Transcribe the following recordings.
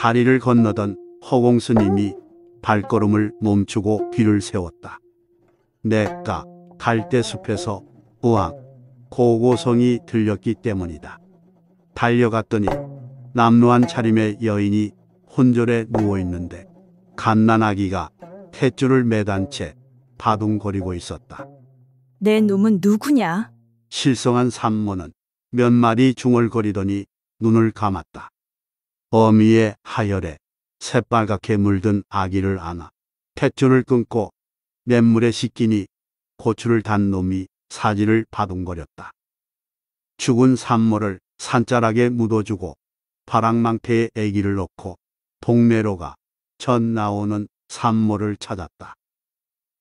다리를 건너던 허공스님이 발걸음을 멈추고 귀를 세웠다. 내가 갈대숲에서 우악 고고성이 들렸기 때문이다. 달려갔더니 남루한 차림의 여인이 혼절에 누워있는데 갓난아기가 탯줄을 매단 채 바둥거리고 있었다. 내 놈은 누구냐? 실성한 산모는 몇 마리 중얼거리더니 눈을 감았다. 어미의 하열에 새빨갛게 물든 아기를 안아 탯줄을 끊고 냇물에 씻기니 고추를 단 놈이 사지를 바둥거렸다. 죽은 산모를 산자락에 묻어주고 파랑망태의 아기를 놓고 동네로 가전 나오는 산모를 찾았다.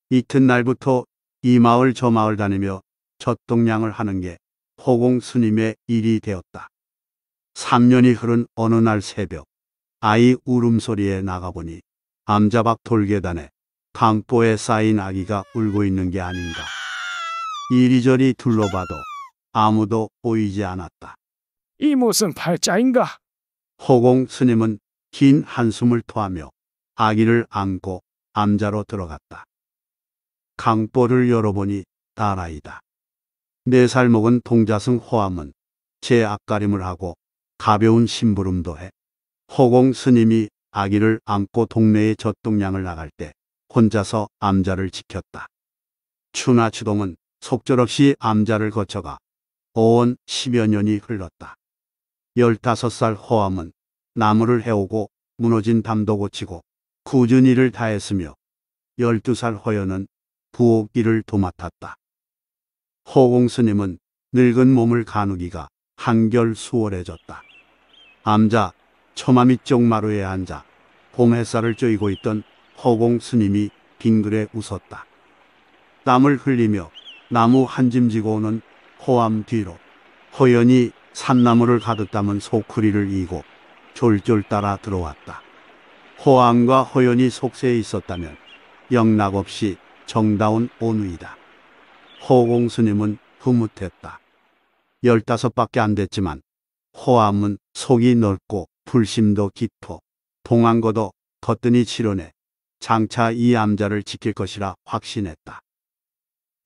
이튿날부터 이 마을 저 마을 다니며 젖동량을 하는 게 호공 스님의 일이 되었다. 3년이 흐른 어느 날 새벽 아이 울음소리에 나가보니 암자박 돌계단에 강보에 쌓인 아기가 울고 있는 게 아닌가. 이리저리 둘러봐도 아무도 보이지 않았다. 이 무슨 팔자인가? 허공 스님은 긴 한숨을 토하며 아기를 안고 암자로 들어갔다. 강보를 열어보니 딸아이다. 네 살 먹은 동자승 호암은 제 앞가림을 하고 가벼운 심부름도 해. 허공 스님이 아기를 안고 동네의 젖동량을 나갈 때 혼자서 암자를 지켰다. 추나 추동은 속절없이 암자를 거쳐가 어원 10여 년이 흘렀다. 15살 허암은 나무를 해오고 무너진 담도 고치고 꾸준 히를 다했으며 12살 허연은 부엌 일을 도맡았다. 허공 스님은 늙은 몸을 가누기가 한결 수월해졌다. 암자, 처마미 쪽 마루에 앉아 봄 햇살을 쬐이고 있던 허공 스님이 빙글에 웃었다. 땀을 흘리며 나무 한 짐 지고 오는 호암 뒤로 허연이 산나물을 가득 담은 소쿠리를 이고 졸졸 따라 들어왔다. 호암과 허연이 속세에 있었다면 영락 없이 정다운 온우이다. 허공 스님은 흐뭇했다. 열다섯 밖에 안 됐지만 호암은 속이 넓고 불심도 깊어 동안거도 거뜬히 치료해 장차 이 암자를 지킬 것이라 확신했다.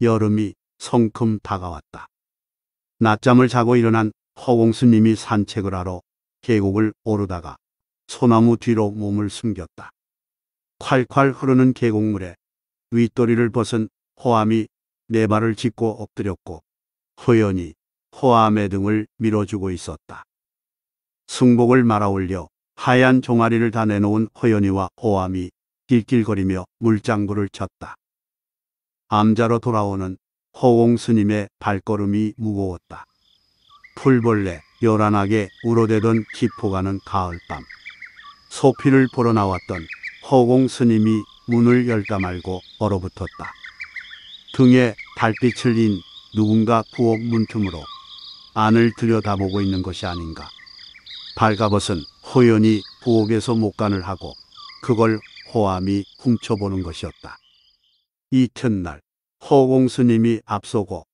여름이 성큼 다가왔다. 낮잠을 자고 일어난 허공스님이 산책을 하러 계곡을 오르다가 소나무 뒤로 몸을 숨겼다. 콸콸 흐르는 계곡물에 윗도리를 벗은 호암이 네 발을 짚고 엎드렸고 허연히 호암에 등을 밀어주고 있었다. 승복을 말아올려 하얀 종아리를 다 내놓은 허연이와 호암이 길길거리며 물장구를 쳤다. 암자로 돌아오는 허공 스님의 발걸음이 무거웠다. 풀벌레 요란하게 우러대던 기포가는 가을밤. 소피를 보러 나왔던 허공 스님이 문을 열다 말고 얼어붙었다. 등에 달빛을 인 누군가 부엌 문틈으로 안을 들여다보고 있는 것이 아닌가. 발가벗은 호연이 부엌에서 목간을 하고 그걸 호암이 훔쳐보는 것이었다. 이튿날 허공 스님이 앞서고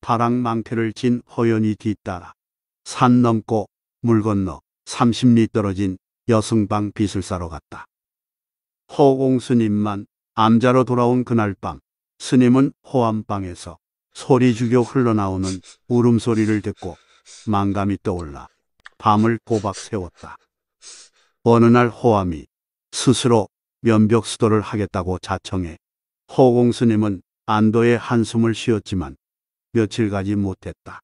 파랑 망태를 진 허연이 뒤따라 산 넘고 물 건너 30리 떨어진 여승방 빚을 사러 갔다. 허공 스님만 암자로 돌아온 그날 밤 스님은 호암방에서 소리 죽여 흘러나오는 울음소리를 듣고 망감이 떠올라 밤을 꼬박 세웠다. 어느 날 호암이 스스로 면벽 수도를 하겠다고 자청해 허공 스님은 안도의 한숨을 쉬었지만 며칠 가지 못했다.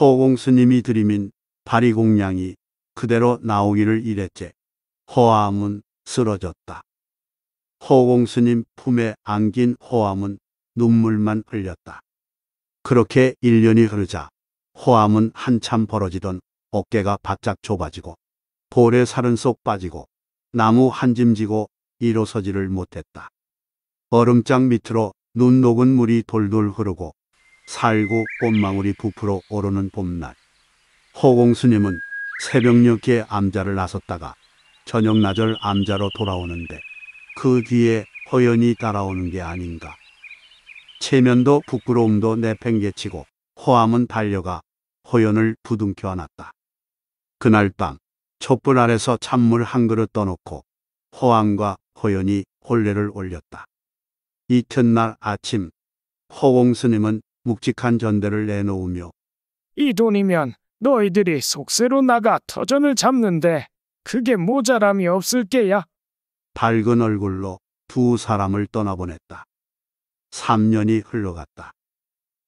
허공 스님이 들이민 바리공량이 그대로 나오기를 이랬제 호암은 쓰러졌다. 허공 스님 품에 안긴 호암은 눈물만 흘렸다. 그렇게 1년이 흐르자 호암은 한참 벌어지던 어깨가 바짝 좁아지고 볼에 살은 쏙 빠지고 나무 한짐 지고 일어서지를 못했다. 얼음장 밑으로 눈 녹은 물이 돌돌 흐르고 살구 꽃망울이 부풀어 오르는 봄날 허공스님은 새벽 녘에 암자를 나섰다가 저녁 낮을 암자로 돌아오는데 그 뒤에 허연이 따라오는 게 아닌가. 체면도 부끄러움도 내팽개치고 호암은 달려가 호연을 부둥켜 안았다. 그날 밤 촛불 아래서 찬물 한 그릇 떠놓고 호암과 호연이 혼례를 올렸다. 이튿날 아침 허공 스님은 묵직한 전대를 내놓으며 이 돈이면 너희들이 속세로 나가 터전을 잡는데 그게 모자람이 없을 게야. 밝은 얼굴로 두 사람을 떠나보냈다. 3년이 흘러갔다.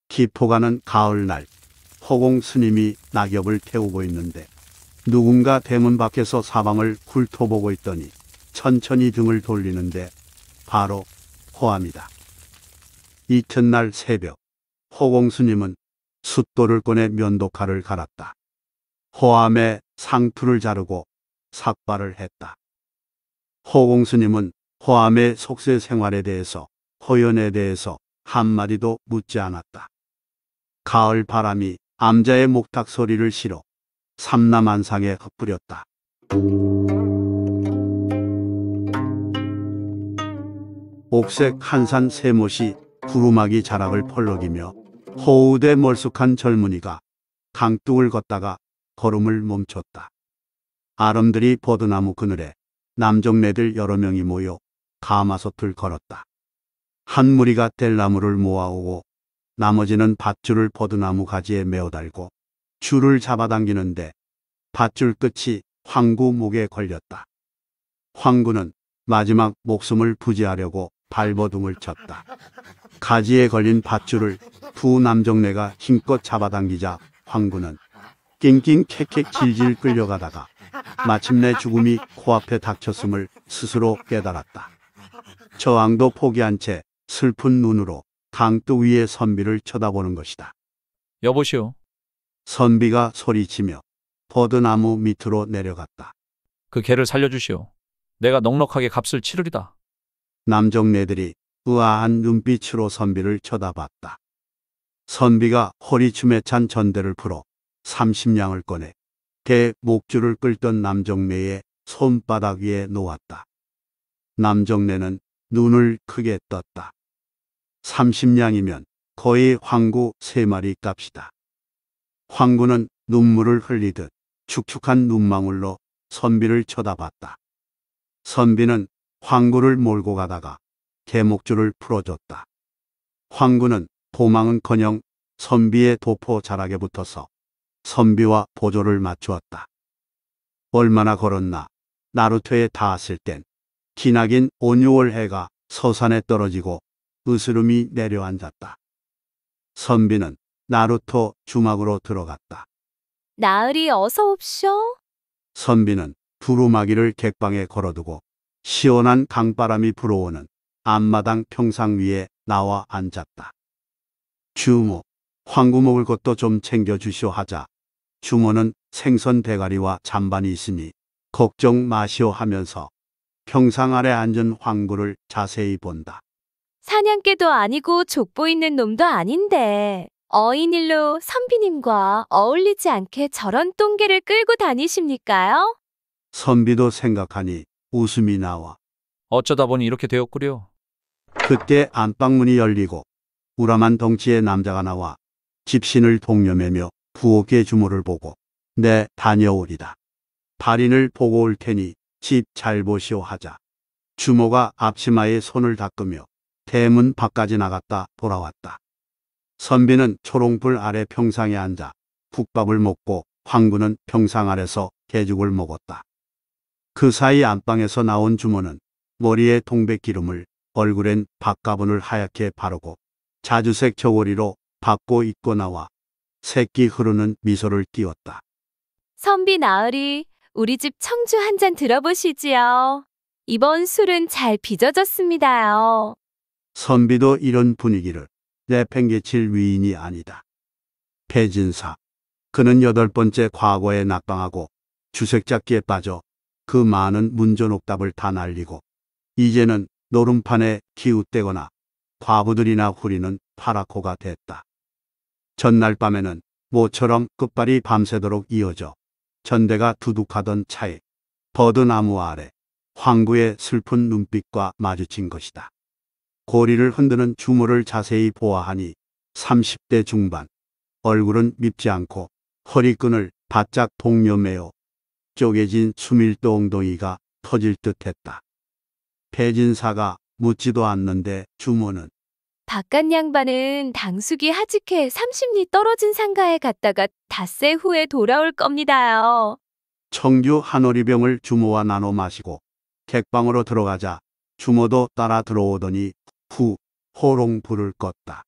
기포가는 가을날 허공 스님이 낙엽을 태우고 있는데 누군가 대문 밖에서 사방을 훑어보고 있더니 천천히 등을 돌리는데 바로 호암이다. 이튿날 새벽 허공 스님은 숫돌을 꺼내 면도칼을 갈았다. 호암의 상투를 자르고 삭발을 했다. 허공 스님은 호암의 속세 생활에 대해서 허연에 대해서 한마디도 묻지 않았다. 가을 바람이 암자의 목탁 소리를 실어 삼남한상에 흩뿌렸다. 옥색 한산 세못이 구루마기 자락을 펄럭이며 호우대 멀숙한 젊은이가 강둑을 걷다가 걸음을 멈췄다. 아름들이 버드나무 그늘에 남정네들 여러 명이 모여 가마솥을 걸었다. 한 무리가 뗄나무를 모아오고 나머지는 밧줄을 포드나무 가지에 메어 달고 줄을 잡아당기는데 밧줄 끝이 황구 목에 걸렸다. 황구는 마지막 목숨을 부지하려고 발버둥을 쳤다. 가지에 걸린 밧줄을 두 남정네가 힘껏 잡아당기자 황구는 낑낑 캑캑 질질 끌려가다가 마침내 죽음이 코앞에 닥쳤음을 스스로 깨달았다. 저항도 포기한 채 슬픈 눈으로 강도 위의 선비를 쳐다보는 것이다. 여보시오. 선비가 소리치며 버드나무 밑으로 내려갔다. 그 개를 살려주시오. 내가 넉넉하게 값을 치르리다. 남정네들이 의아한 눈빛으로 선비를 쳐다봤다. 선비가 허리춤에 찬 전대를 풀어 30냥을 꺼내 개 목줄을 끌던 남정네의 손바닥 위에 놓았다. 남정네는 눈을 크게 떴다. 30냥이면 거의 황구 3마리 값이다. 황구는 눈물을 흘리듯 축축한 눈망울로 선비를 쳐다봤다. 선비는 황구를 몰고 가다가 개목줄을 풀어줬다. 황구는 도망은커녕 선비의 도포 자락에 붙어서 선비와 보조를 맞추었다. 얼마나 걸었나 나루토에 닿았을 땐 기나긴 온유월 해가 서산에 떨어지고 으스름이 내려앉았다. 선비는 나루토 주막으로 들어갔다. 나으리 어서 옵쇼. 선비는 두루마기를 객방에 걸어두고 시원한 강바람이 불어오는 앞마당 평상 위에 나와 앉았다. 주모, 황구 먹을 것도 좀 챙겨주시오 하자. 주모는 생선 대가리와 잔반이 있으니 걱정 마시오 하면서 평상 아래 앉은 황구를 자세히 본다. 사냥개도 아니고 족보 있는 놈도 아닌데 어인일로 선비님과 어울리지 않게 저런 똥개를 끌고 다니십니까요? 선비도 생각하니 웃음이 나와. 어쩌다 보니 이렇게 되었구려. 그때 안방문이 열리고 우람한 덩치의 남자가 나와 집신을 동여매며 부엌의 주모를 보고 내 네, 다녀오리다. 발인을 보고 올 테니 집 잘 보시오 하자. 주모가 앞치마에 손을 닦으며 대문 밖까지 나갔다 돌아왔다. 선비는 초롱불 아래 평상에 앉아 국밥을 먹고 황구는 평상 아래서 개죽을 먹었다. 그 사이 안방에서 나온 주모는 머리에 동백기름을 얼굴엔 박가분을 하얗게 바르고 자주색 저고리로 박고 입고 나와 새끼 흐르는 미소를 띄웠다. 선비 나으리 우리 집 청주 한 잔 들어보시지요. 이번 술은 잘 빚어졌습니다요. 선비도 이런 분위기를 내팽개칠 위인이 아니다. 배진사. 그는 여덟 번째 과거에 낙방하고 주색잡기에 빠져 그 많은 문전옥답을 다 날리고 이제는 노름판에 기웃대거나 과부들이나 후리는 파라코가 됐다. 전날 밤에는 모처럼 끝발이 밤새도록 이어져 전대가 두둑하던 차에 버드나무 아래 황구의 슬픈 눈빛과 마주친 것이다. 고리를 흔드는 주모를 자세히 보아하니 30대 중반 얼굴은 밉지 않고 허리끈을 바짝 동여매어 쪼개진 수밀도 엉덩이가 터질 듯했다. 배진사가 묻지도 않는데 주모는 바깥 양반은 당숙이 하직해 30리 떨어진 상가에 갔다가 닷새 후에 돌아올 겁니다요. 청주 한오리병을 주모와 나눠 마시고 객방으로 들어가자 주모도 따라 들어오더니 후 호롱 불을 껐다.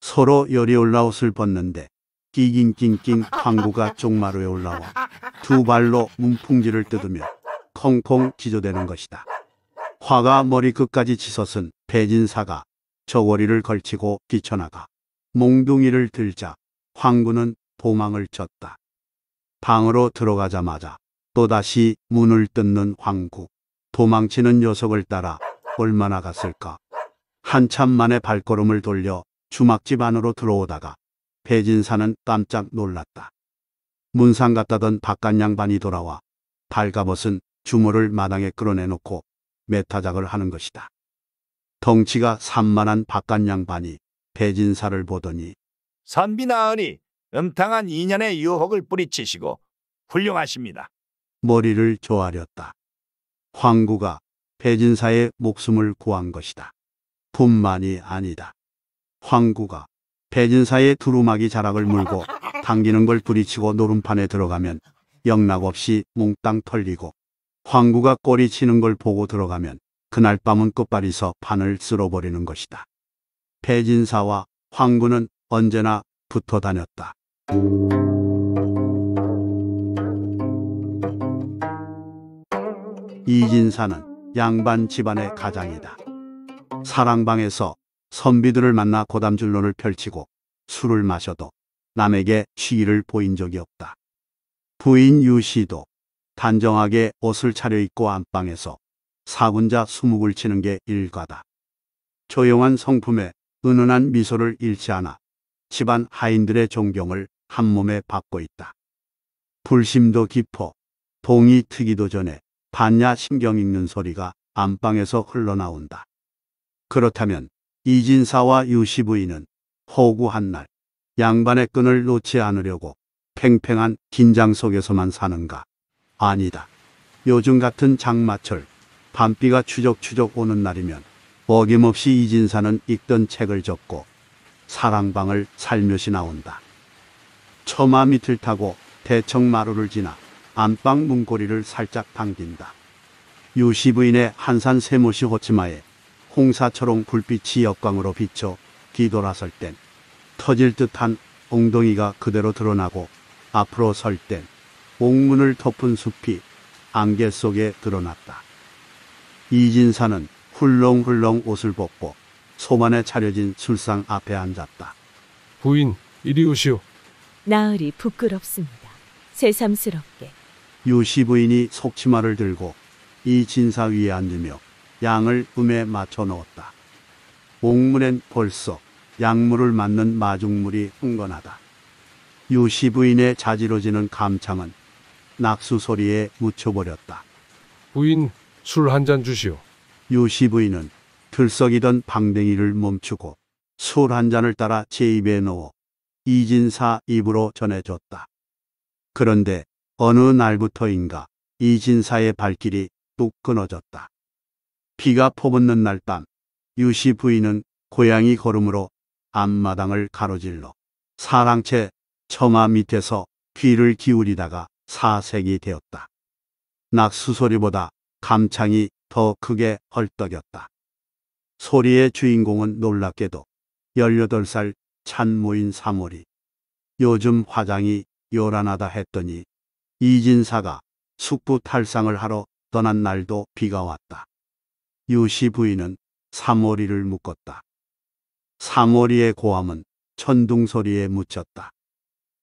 서로 열이 올라옷을 벗는데 끼긴낑낑 황구가 쪽마루에 올라와 두 발로 문풍지를 뜯으며 콩콩 기조되는 것이다. 화가 머리 끝까지 치솟은 배진사가 저고리를 걸치고 뛰쳐나가 몽둥이를 들자 황구는 도망을 쳤다. 방으로 들어가자마자 또다시 문을 뜯는 황구. 도망치는 녀석을 따라 얼마나 갔을까. 한참 만에 발걸음을 돌려 주막집 안으로 들어오다가 배진사는 깜짝 놀랐다. 문상 같다던 바깥 양반이 돌아와 발가벗은 주모를 마당에 끌어내놓고 메타작을 하는 것이다. 덩치가 산만한 바깥 양반이 배진사를 보더니 선비나으니 음탕한 인연의 유혹을 뿌리치시고 훌륭하십니다. 머리를 조아렸다. 황구가 배진사의 목숨을 구한 것이다. 뿐만이 아니다. 황구가 배진사의 두루마기 자락을 물고 당기는 걸 부딪히고 노름판에 들어가면 영락 없이 몽땅 털리고 황구가 꼬리 치는 걸 보고 들어가면 그날 밤은 끝발이서 판을 쓸어버리는 것이다. 배진사와 황구는 언제나 붙어 다녔다. 이진사는 양반 집안의 가장이다. 사랑방에서 선비들을 만나 고담줄론을 펼치고 술을 마셔도 남에게 시의를 보인 적이 없다. 부인 유씨도 단정하게 옷을 차려입고 안방에서 사군자 수묵을 치는 게 일과다. 조용한 성품에 은은한 미소를 잃지 않아 집안 하인들의 존경을 한몸에 받고 있다. 불심도 깊어 동이 트기도 전에 반야 신경 읽는 소리가 안방에서 흘러나온다. 그렇다면 이진사와 유시부인은 허구한 날 양반의 끈을 놓지 않으려고 팽팽한 긴장 속에서만 사는가? 아니다. 요즘 같은 장마철 밤비가 추적추적 오는 날이면 어김없이 이진사는 읽던 책을 접고 사랑방을 살며시 나온다. 처마 밑을 타고 대청마루를 지나 안방 문고리를 살짝 당긴다. 유시 부인의 한산 세모시 호치마에 홍사처럼 불빛이 역광으로 비쳐 뒤돌아설 땐 터질 듯한 엉덩이가 그대로 드러나고 앞으로 설 땐 옥문을 덮은 숲이 안개 속에 드러났다. 이진사는 훌렁훌렁 옷을 벗고 소만에 차려진 술상 앞에 앉았다. 부인, 이리 오시오. 나으리 부끄럽습니다. 새삼스럽게. 유시 부인이 속치마를 들고 이 진사 위에 앉으며 양을 음에 맞춰 놓았다 옥문엔 벌써 약물을 맞는 마중물이 흥건하다. 유시 부인의 자지러지는 감창은 낙수 소리에 묻혀버렸다. 부인, 술 한 잔 주시오. 유시 부인은 들썩이던 방댕이를 멈추고 술 한 잔을 따라 제 입에 넣어 이진사 입으로 전해줬다. 그런데 어느 날부터인가 이진사의 발길이 뚝 끊어졌다. 비가 퍼붓는 날밤 유씨 부인은 고양이 걸음으로 앞마당을 가로질러 사랑채 처마 밑에서 귀를 기울이다가 사색이 되었다. 낙수 소리보다 감창이 더 크게 헐떡였다. 소리의 주인공은 놀랍게도 18살 찬모인 사월이 요즘 화장이 요란하다 했더니 이진사가 숙부 탈상을 하러 떠난 날도 비가 왔다. 유시 부인은 사머리를 묶었다. 사머리의 고함은 천둥소리에 묻혔다.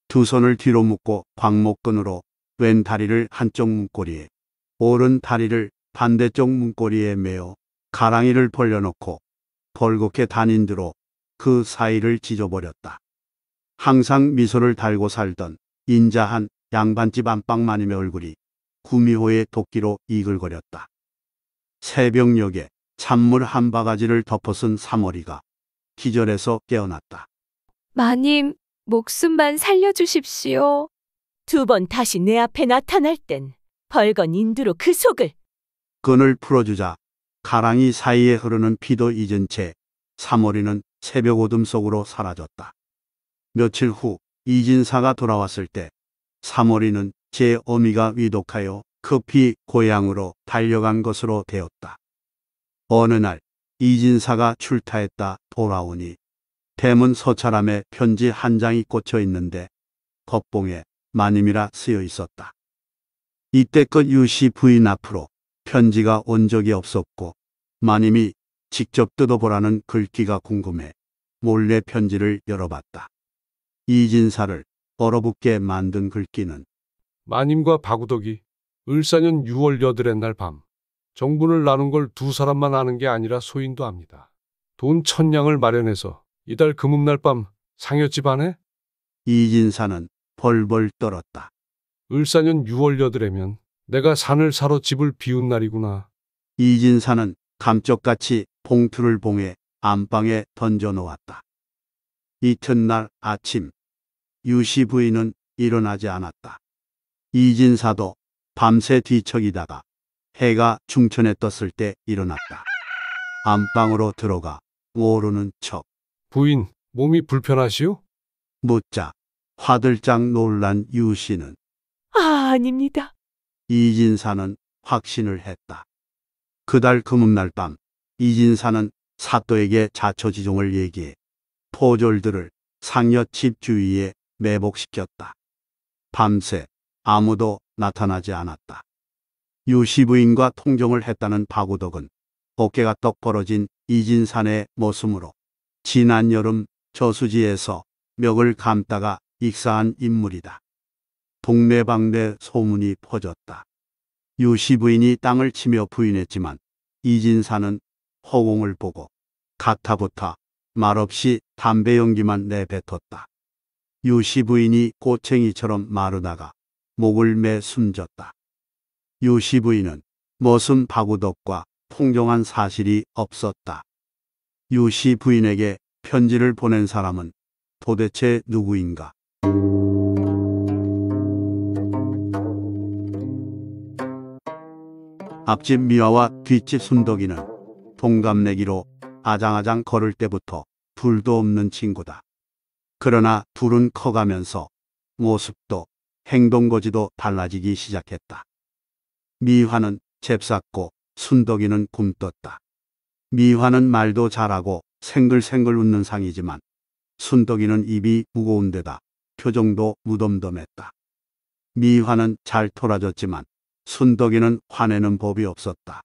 두 손을 뒤로 묶고 광목근으로왼 다리를 한쪽 문고리에 오른 다리를 반대쪽 문고리에 메어 가랑이를 벌려놓고 벌겋게 단인드로그 사이를 찢어버렸다. 항상 미소를 달고 살던 인자한 양반집 안방마님의 얼굴이 구미호의 도끼로 이글거렸다. 새벽녘에 찬물 한 바가지를 덮어쓴 사머리가 기절에서 깨어났다. 마님, 목숨만 살려주십시오. 두 번 다시 내 앞에 나타날 땐 벌건 인두로 그 속을 끈을 풀어주자 가랑이 사이에 흐르는 피도 잊은 채 사머리는 새벽 어둠 속으로 사라졌다. 며칠 후 이진사가 돌아왔을 때 사머리는 제 어미가 위독하여 커피 고향으로 달려간 것으로 되었다. 어느 날 이진사가 출타했다 돌아오니 대문 서차람에 편지 한 장이 꽂혀 있는데 겉봉에 마님이라 쓰여 있었다. 이때껏 유씨 부인 앞으로 편지가 온 적이 없었고 마님이 직접 뜯어보라는 글귀가 궁금해 몰래 편지를 열어봤다. 이진사를 얼어붙게 만든 글귀는 마님과 바구덕이 을사년 6월 여드렛날 밤, 정분을 나눈 걸 두 사람만 아는 게 아니라 소인도 압니다. 돈 천냥을 마련해서 이달 금음날 밤 상여집 안에 이진사는 벌벌 떨었다. 을사년 6월 여드에면 내가 산을 사러 집을 비운 날이구나. 이진사는 감쪽같이 봉투를 봉해 안방에 던져놓았다. 이튿날 아침 유시 부인은 일어나지 않았다. 이진사도 밤새 뒤척이다가 해가 중천에 떴을 때 일어났다. 안방으로 들어가 모르는 척 부인, 몸이 불편하시오? 묻자 화들짝 놀란 유 씨는 아, 아닙니다. 이진사는 확신을 했다. 그달 금음날 밤 이진사는 사또에게 자초지종을 얘기해 포졸들을 상여 집 주위에 매복시켰다. 밤새 아무도 나타나지 않았다. 유시 부인과 통정을 했다는 박우덕은 어깨가 떡 벌어진 이진산의 모습으로 지난 여름 저수지에서 멱을 감다가 익사한 인물이다. 동네방네 소문이 퍼졌다. 유시 부인이 땅을 치며 부인했지만 이진산은 허공을 보고 가타부타 말없이 담배 연기만 내뱉었다. 유시 부인이 꼬챙이처럼 마르다가 목을 매 숨졌다. 유시 부인은 머슴 바구덕과 통정한 사실이 없었다. 유시 부인에게 편지를 보낸 사람은 도대체 누구인가? 앞집 미화와 뒷집 순덕이는 동갑내기로 아장아장 걸을 때부터 둘도 없는 친구다. 그러나 둘은 커가면서 모습도 행동거지도 달라지기 시작했다. 미화는 잽쌌고 순덕이는 굼떴다. 미화는 말도 잘하고 생글생글 웃는 상이지만 순덕이는 입이 무거운 데다 표정도 무덤덤했다. 미화는 잘 토라졌지만 순덕이는 화내는 법이 없었다.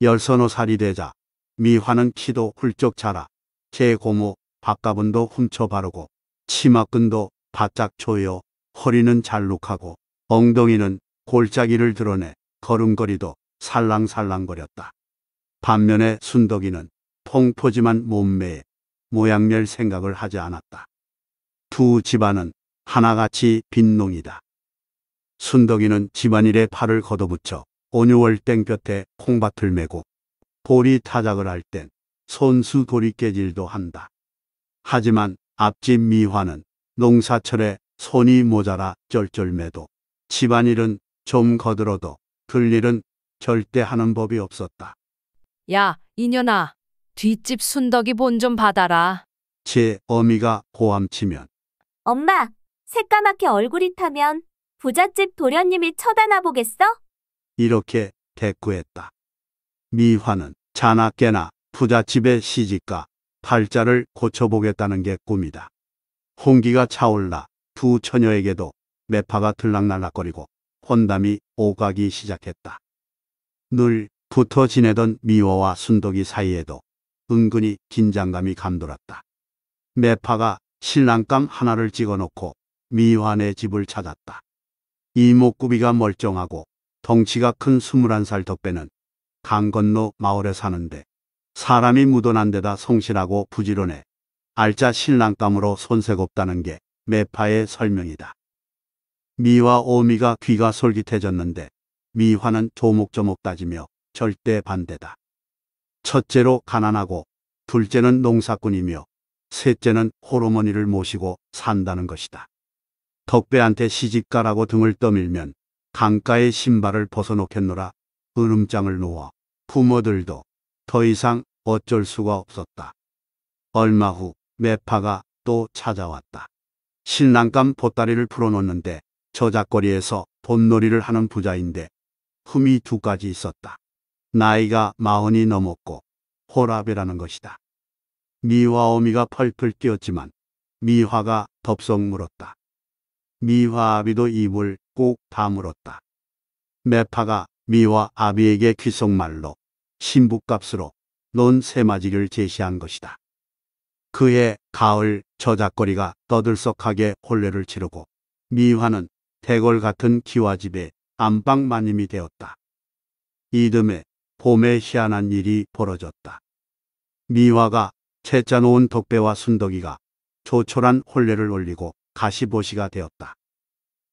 열서너 살이 되자 미화는 키도 훌쩍 자라 제 고모 밥값분도 훔쳐 바르고 치마끈도 바짝 조여 허리는 잘록하고 엉덩이는 골짜기를 드러내 걸음걸이도 살랑살랑거렸다. 반면에 순덕이는 통포지만 몸매에 모양낼 생각을 하지 않았다. 두 집안은 하나같이 빈농이다. 순덕이는 집안일에 팔을 걷어붙여 온유월 땡볕에 콩밭을 메고 보리 타작을 할 땐 손수 돌이 깨질도 한다. 하지만 앞집 미화는 농사철에 손이 모자라 쩔쩔매도 집안일은 좀 거들어도 들일은 절대 하는 법이 없었다. 야, 이년아. 뒷집 순덕이 본 좀 받아라. 제 어미가 고함치면 엄마, 새까맣게 얼굴이 타면 부잣집 도련님이 쳐다나 보겠어? 이렇게 대꾸했다. 미화는 자나 깨나 부잣집의 시집가 팔자를 고쳐보겠다는 게 꿈이다. 홍기가 차올라 두 처녀에게도 매파가 들락날락거리고 혼담이 오가기 시작했다. 늘 붙어 지내던 미워와 순독이 사이에도 은근히 긴장감이 감돌았다. 매파가 신랑감 하나를 찍어놓고 미환의 집을 찾았다. 이목구비가 멀쩡하고 덩치가 큰 21살 덕배는 강 건너 마을에 사는데 사람이 묻어난 데다 성실하고 부지런해 알짜 신랑감으로 손색 없다는 게 메파의 설명이다. 미와 오미가 귀가 솔깃해졌는데 미화는 조목조목 따지며 절대 반대다. 첫째로 가난하고 둘째는 농사꾼이며 셋째는 호르머니를 모시고 산다는 것이다. 덕배한테 시집가라고 등을 떠밀면 강가에 신발을 벗어놓겠노라 은음장을 놓아 부모들도 더 이상 어쩔 수가 없었다. 얼마 후 메파가 또 찾아왔다. 신랑감 보따리를 풀어놓는데 저작거리에서 돈놀이를 하는 부자인데 흠이 두 가지 있었다. 나이가 마흔이 넘었고 호랍이라는 것이다. 미화 어미가 펄펄 뛰었지만 미화가 덥석 물었다. 미화 아비도 입을 꼭 다물었다. 매파가 미화 아비에게 귀속말로 신부값으로 논 세마지를 제시한 것이다. 그해 가을 저작거리가 떠들썩하게 혼례를 치르고 미화는 대궐 같은 기와집에 안방 마님이 되었다. 이듬해 봄에 희한한 일이 벌어졌다. 미화가 채짜 놓은 덕배와 순덕이가 조촐한 혼례를 올리고 가시보시가 되었다.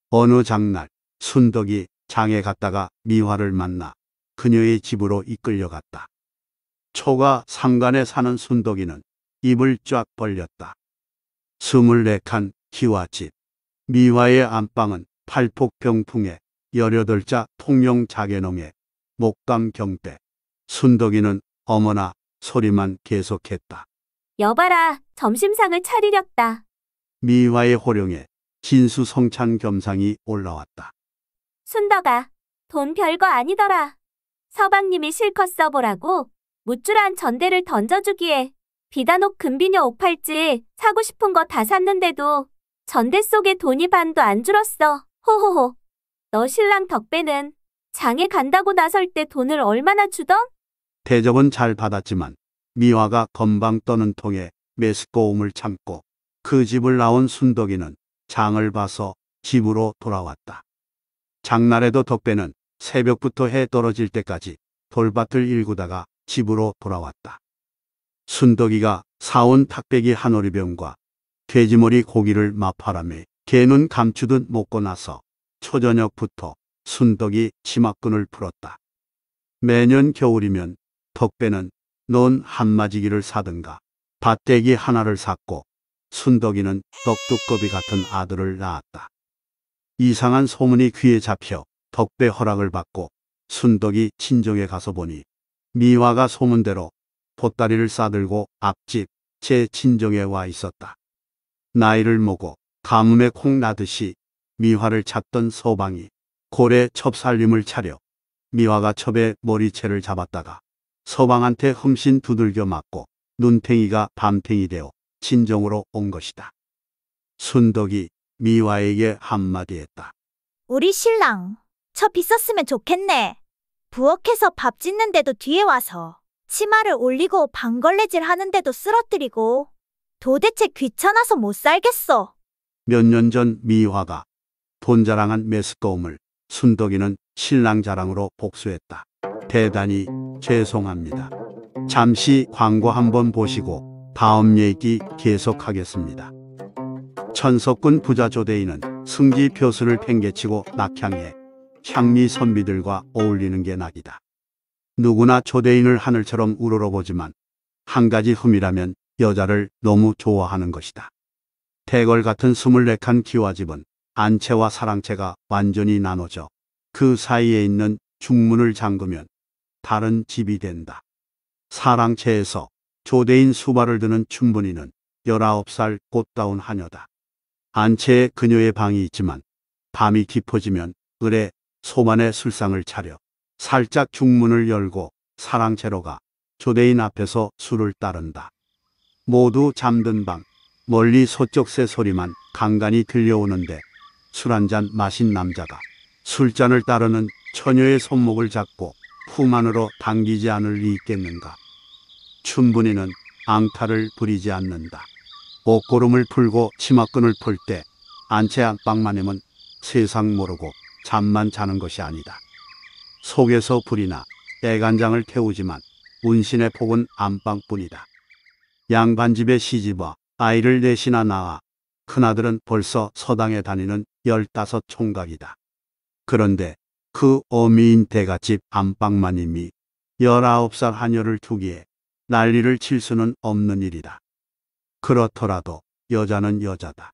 어느 장날 순덕이 장에 갔다가 미화를 만나 그녀의 집으로 이끌려갔다. 초가 상간에 사는 순덕이는 입을 쫙 벌렸다. 스물네 칸 기와집. 미화의 안방은 팔폭병풍에 1덟자 통영 자개농에 목감 경배. 순덕이는 어머나 소리만 계속했다. 여봐라 점심상을 차리렸다. 미화의 호령에 진수 성찬 겸상이 올라왔다. 순덕아 돈 별거 아니더라. 서방님이 실컷 써보라고 무줄한 전대를 던져주기에 비단옥 금비녀 옷 팔찌 사고 싶은 거 다 샀는데도 전대 속에 돈이 반도 안 줄었어. 호호호. 너 신랑 덕배는 장에 간다고 나설 때 돈을 얼마나 주던? 대접은 잘 받았지만 미화가 건방 떠는 통에 메스꺼움을 참고 그 집을 나온 순덕이는 장을 봐서 집으로 돌아왔다. 장날에도 덕배는 새벽부터 해 떨어질 때까지 돌밭을 일구다가 집으로 돌아왔다. 순덕이가 사온 탁배기 한 오리병과 돼지머리 고기를 마파람에 개눈 감추듯 먹고 나서 초저녁부터 순덕이 치마끈을 풀었다. 매년 겨울이면 덕배는 논 한마지기를 사든가 밭대기 하나를 샀고 순덕이는 떡두꺼비 같은 아들을 낳았다. 이상한 소문이 귀에 잡혀 덕배 허락을 받고 순덕이 친정에 가서 보니 미화가 소문대로 보따리를 싸들고 앞집 제 친정에 와 있었다. 나이를 먹어 가뭄에 콩 나듯이 미화를 찾던 소방이 고래 첩살림을 차려 미화가 첩의 머리채를 잡았다가 소방한테 흠신 두들겨 맞고 눈탱이가 밤탱이 되어 친정으로 온 것이다. 순덕이 미화에게 한마디 했다. 우리 신랑, 첩 있었으면 좋겠네. 부엌에서 밥 짓는데도 뒤에 와서. 치마를 올리고 방걸레질 하는데도 쓰러뜨리고 도대체 귀찮아서 못 살겠어. 몇 년 전 미화가 돈 자랑한 메스꺼움을 순덕이는 신랑 자랑으로 복수했다. 대단히 죄송합니다. 잠시 광고 한번 보시고 다음 얘기 계속하겠습니다. 천석군 부자 조대인은 승지 표수를 팽개치고 낙향해 향미 선비들과 어울리는 게 낙이다. 누구나 초대인을 하늘처럼 우러러보지만 한 가지 흠이라면 여자를 너무 좋아하는 것이다. 대걸 같은 24칸 기와집은 안채와 사랑채가 완전히 나눠져 그 사이에 있는 중문을 잠그면 다른 집이 된다. 사랑채에서 조대인 수발을 드는 춘분이는 19살 꽃다운 하녀다. 안채에 그녀의 방이 있지만 밤이 깊어지면 을에 소만의 술상을 차려 살짝 중문을 열고 사랑채로가 조대인 앞에서 술을 따른다. 모두 잠든 밤 멀리 소쩍새 소리만 간간히 들려오는데 술 한잔 마신 남자가 술잔을 따르는 처녀의 손목을 잡고 품 안으로 당기지 않을 리 있겠는가. 춘분이는 앙탈을 부리지 않는다. 옷고름을 풀고 치마끈을 풀 때 안채 안방만에은 세상 모르고 잠만 자는 것이 아니다. 속에서 불이나 애간장을 태우지만 운신의 폭은 안방뿐이다. 양반집에 시집와 아이를 넷이나 낳아 큰아들은 벌써 서당에 다니는 열다섯 총각이다. 그런데 그 어미인 대가집 안방만 이미 열아홉 살 하녀를 두기에 난리를 칠 수는 없는 일이다. 그렇더라도 여자는 여자다.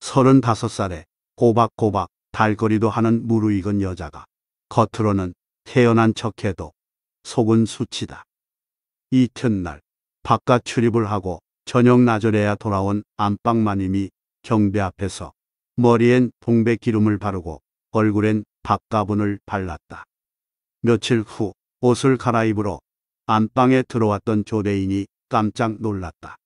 서른다섯 살에 고박고박 달거리도 하는 무르익은 여자가 겉으로는 태어난 척해도 속은 수치다. 이튿날 바깥 출입을 하고 저녁 나절에야 돌아온 안방 마님이 경배 앞에서 머리엔 동백 기름을 바르고 얼굴엔 밥가분을 발랐다. 며칠 후 옷을 갈아입으러 안방에 들어왔던 조대인이 깜짝 놀랐다.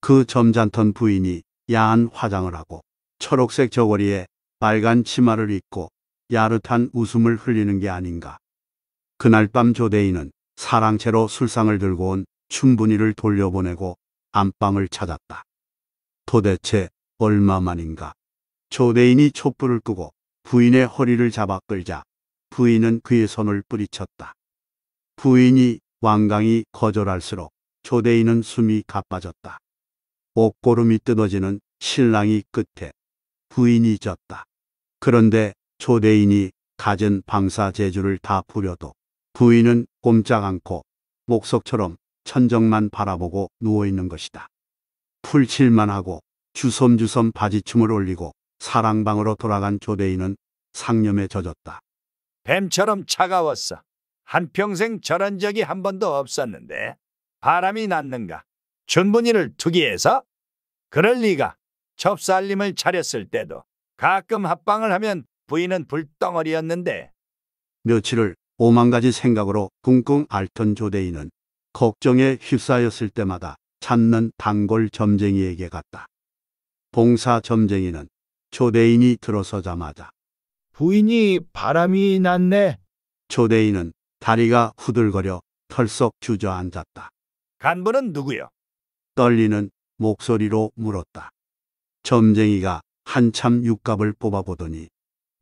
그 점잖던 부인이 야한 화장을 하고 초록색 저고리에 빨간 치마를 입고 야릇한 웃음을 흘리는 게 아닌가 그날 밤 조대인은 사랑채로 술상을 들고 온 춘분이를 돌려보내고 안방을 찾았다. 도대체 얼마만인가. 조대인이 촛불을 끄고 부인의 허리를 잡아 끌자 부인은 그의 손을 뿌리쳤다. 부인이 완강히 거절할수록 조대인은 숨이 가빠졌다. 옷고름이 뜯어지는 신랑이 끝에 부인이 졌다. 그런데 조대인이 가진 방사 제주를다 부려도 부인은 꼼짝 않고 목석처럼 천정만 바라보고 누워있는 것이다. 풀칠만 하고 주섬주섬 바지춤을 올리고 사랑방으로 돌아간 조대인은 상념에 젖었다. 뱀처럼 차가웠어. 한평생 저런 적이 한 번도 없었는데 바람이 났는가. 준분이를 투기해서? 그럴 리가. 접살림을 차렸을 때도 가끔 합방을 하면 부인은 불덩어리였는데 며칠을 오만 가지 생각으로 꿍꿍 앓던 조대인은 걱정에 휩싸였을 때마다 찾는 단골 점쟁이에게 갔다. 봉사 점쟁이는 조대인이 들어서자마자 부인이 바람이 났네. 조대인은 다리가 후들거려 털썩 주저앉았다. 간부는 누구요? 떨리는 목소리로 물었다. 점쟁이가 한참 육갑을 뽑아보더니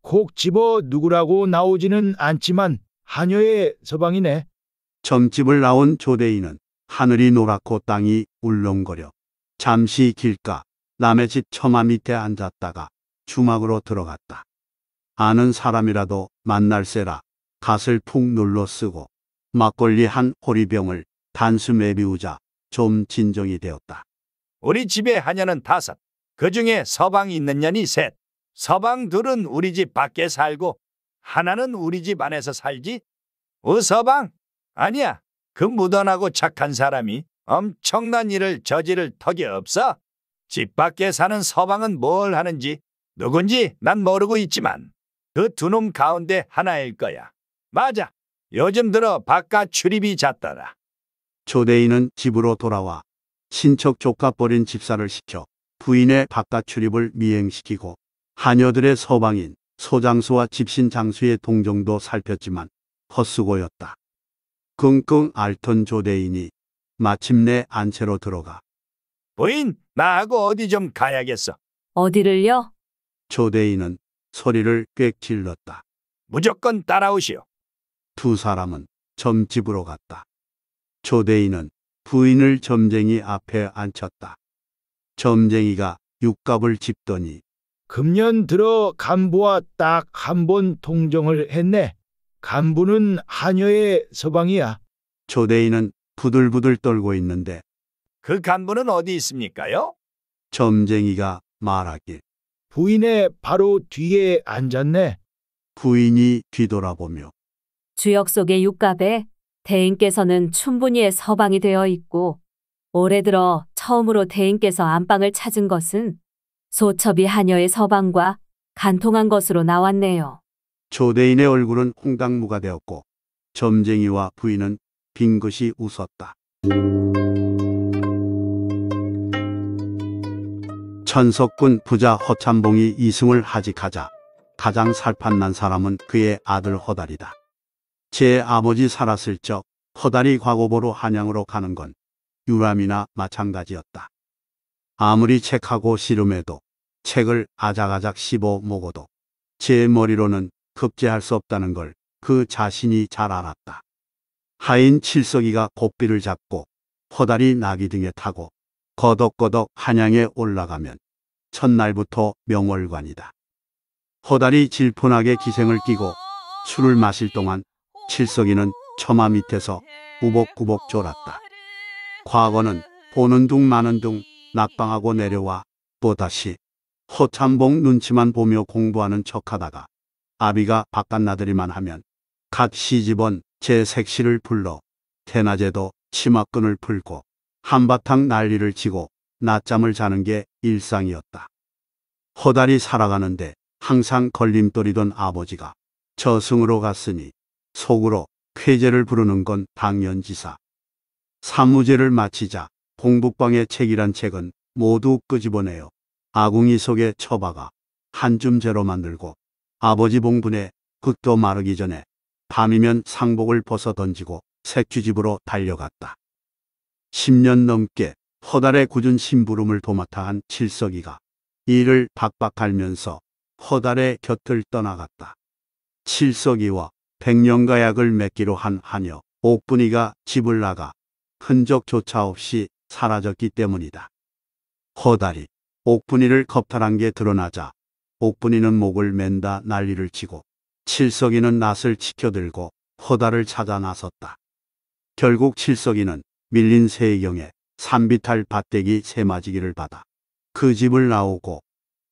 콕 집어 누구라고 나오지는 않지만 한여의 서방이네. 점집을 나온 조대인은 하늘이 노랗고 땅이 울렁거려 잠시 길가 남의 집 처마 밑에 앉았다가 주막으로 들어갔다. 아는 사람이라도 만날세라 갓을 푹 눌러 쓰고 막걸리 한 호리병을 단숨에 비우자 좀 진정이 되었다. 우리 집에 하녀는 다섯, 그 중에 서방이 있는 년이 셋. 서방 둘은 우리 집 밖에 살고 하나는 우리 집 안에서 살지? 어서방 아니야. 그 무던하고 착한 사람이 엄청난 일을 저지를 턱이 없어. 집 밖에 사는 서방은 뭘 하는지 누군지 난 모르고 있지만 그 두 놈 가운데 하나일 거야. 맞아. 요즘 들어 바깥 출입이 잦더라. 초대인은 집으로 돌아와 친척 조카 버린 집사를 시켜 부인의 바깥 출입을 미행시키고 하녀들의 서방인 소장수와 집신장수의 동정도 살폈지만 헛수고였다. 끙끙 앓던 조대인이 마침내 안채로 들어가 부인, 나하고 어디 좀 가야겠어. 어디를요? 조대인은 소리를 꽥 질렀다. 무조건 따라오시오. 두 사람은 점집으로 갔다. 조대인은 부인을 점쟁이 앞에 앉혔다. 점쟁이가 육갑을 집더니 금년 들어 간부와 딱 한 번 통정을 했네. 간부는 한여의 서방이야. 조대인은 부들부들 떨고 있는데 그 간부는 어디 있습니까요? 점쟁이가 말하길 부인의 바로 뒤에 앉았네. 부인이 뒤돌아보며 주역 속의 육갑에 대인께서는 춘분히의 서방이 되어 있고 올해 들어 처음으로 대인께서 안방을 찾은 것은 소첩이 하녀의 서방과 간통한 것으로 나왔네요. 조대인의 얼굴은 홍당무가 되었고 점쟁이와 부인은 빙긋이 웃었다. 천석군 부자 허참봉이 이승을 하직하자 가장 살판난 사람은 그의 아들 허달이다. 제 아버지 살았을 적 허달이 과거보로 한양으로 가는 건 유람이나 마찬가지였다. 아무리 책하고 씨름해도 책을 아작아작 씹어 먹어도 제 머리로는 급제할 수 없다는 걸 그 자신이 잘 알았다. 하인 칠석이가 고삐를 잡고 허다리 나기 등에 타고 거덕거덕 한양에 올라가면 첫날부터 명월관이다. 허다리 질폰하게 기생을 끼고 술을 마실 동안 칠석이는 처마 밑에서 우벅구벅 졸았다. 과거는 보는 둥 마는 둥 낙방하고 내려와 또다시 허참봉 눈치만 보며 공부하는 척하다가 아비가 바깥 나들이만 하면 각 시집원 제 색시를 불러 태낮에도 치마끈을 풀고 한바탕 난리를 치고 낮잠을 자는 게 일상이었다. 허달이 살아가는데 항상 걸림돌이던 아버지가 저승으로 갔으니 속으로 쾌제를 부르는 건 당연지사. 사무제를 마치자 공북방의 책이란 책은 모두 끄집어내어 아궁이 속에 처박아 한줌 재로 만들고 아버지 봉분에 극도 마르기 전에 밤이면 상복을 벗어 던지고 색주집으로 달려갔다. 10년 넘게 허달의 굳은 심부름을 도맡아 한 칠석이가 이를 박박 갈면서 허달의 곁을 떠나갔다. 칠석이와 백년가약을 맺기로 한 하녀 옥분이가 집을 나가 흔적조차 없이 사라졌기 때문이다. 허다리, 옥분이를 겁탈한 게 드러나자 옥분이는 목을 맨다 난리를 치고 칠석이는 낫을 치켜들고 허다를 찾아 나섰다. 결국 칠석이는 밀린 새의 경에 산비탈 밭대기 새마지기를 받아 그 집을 나오고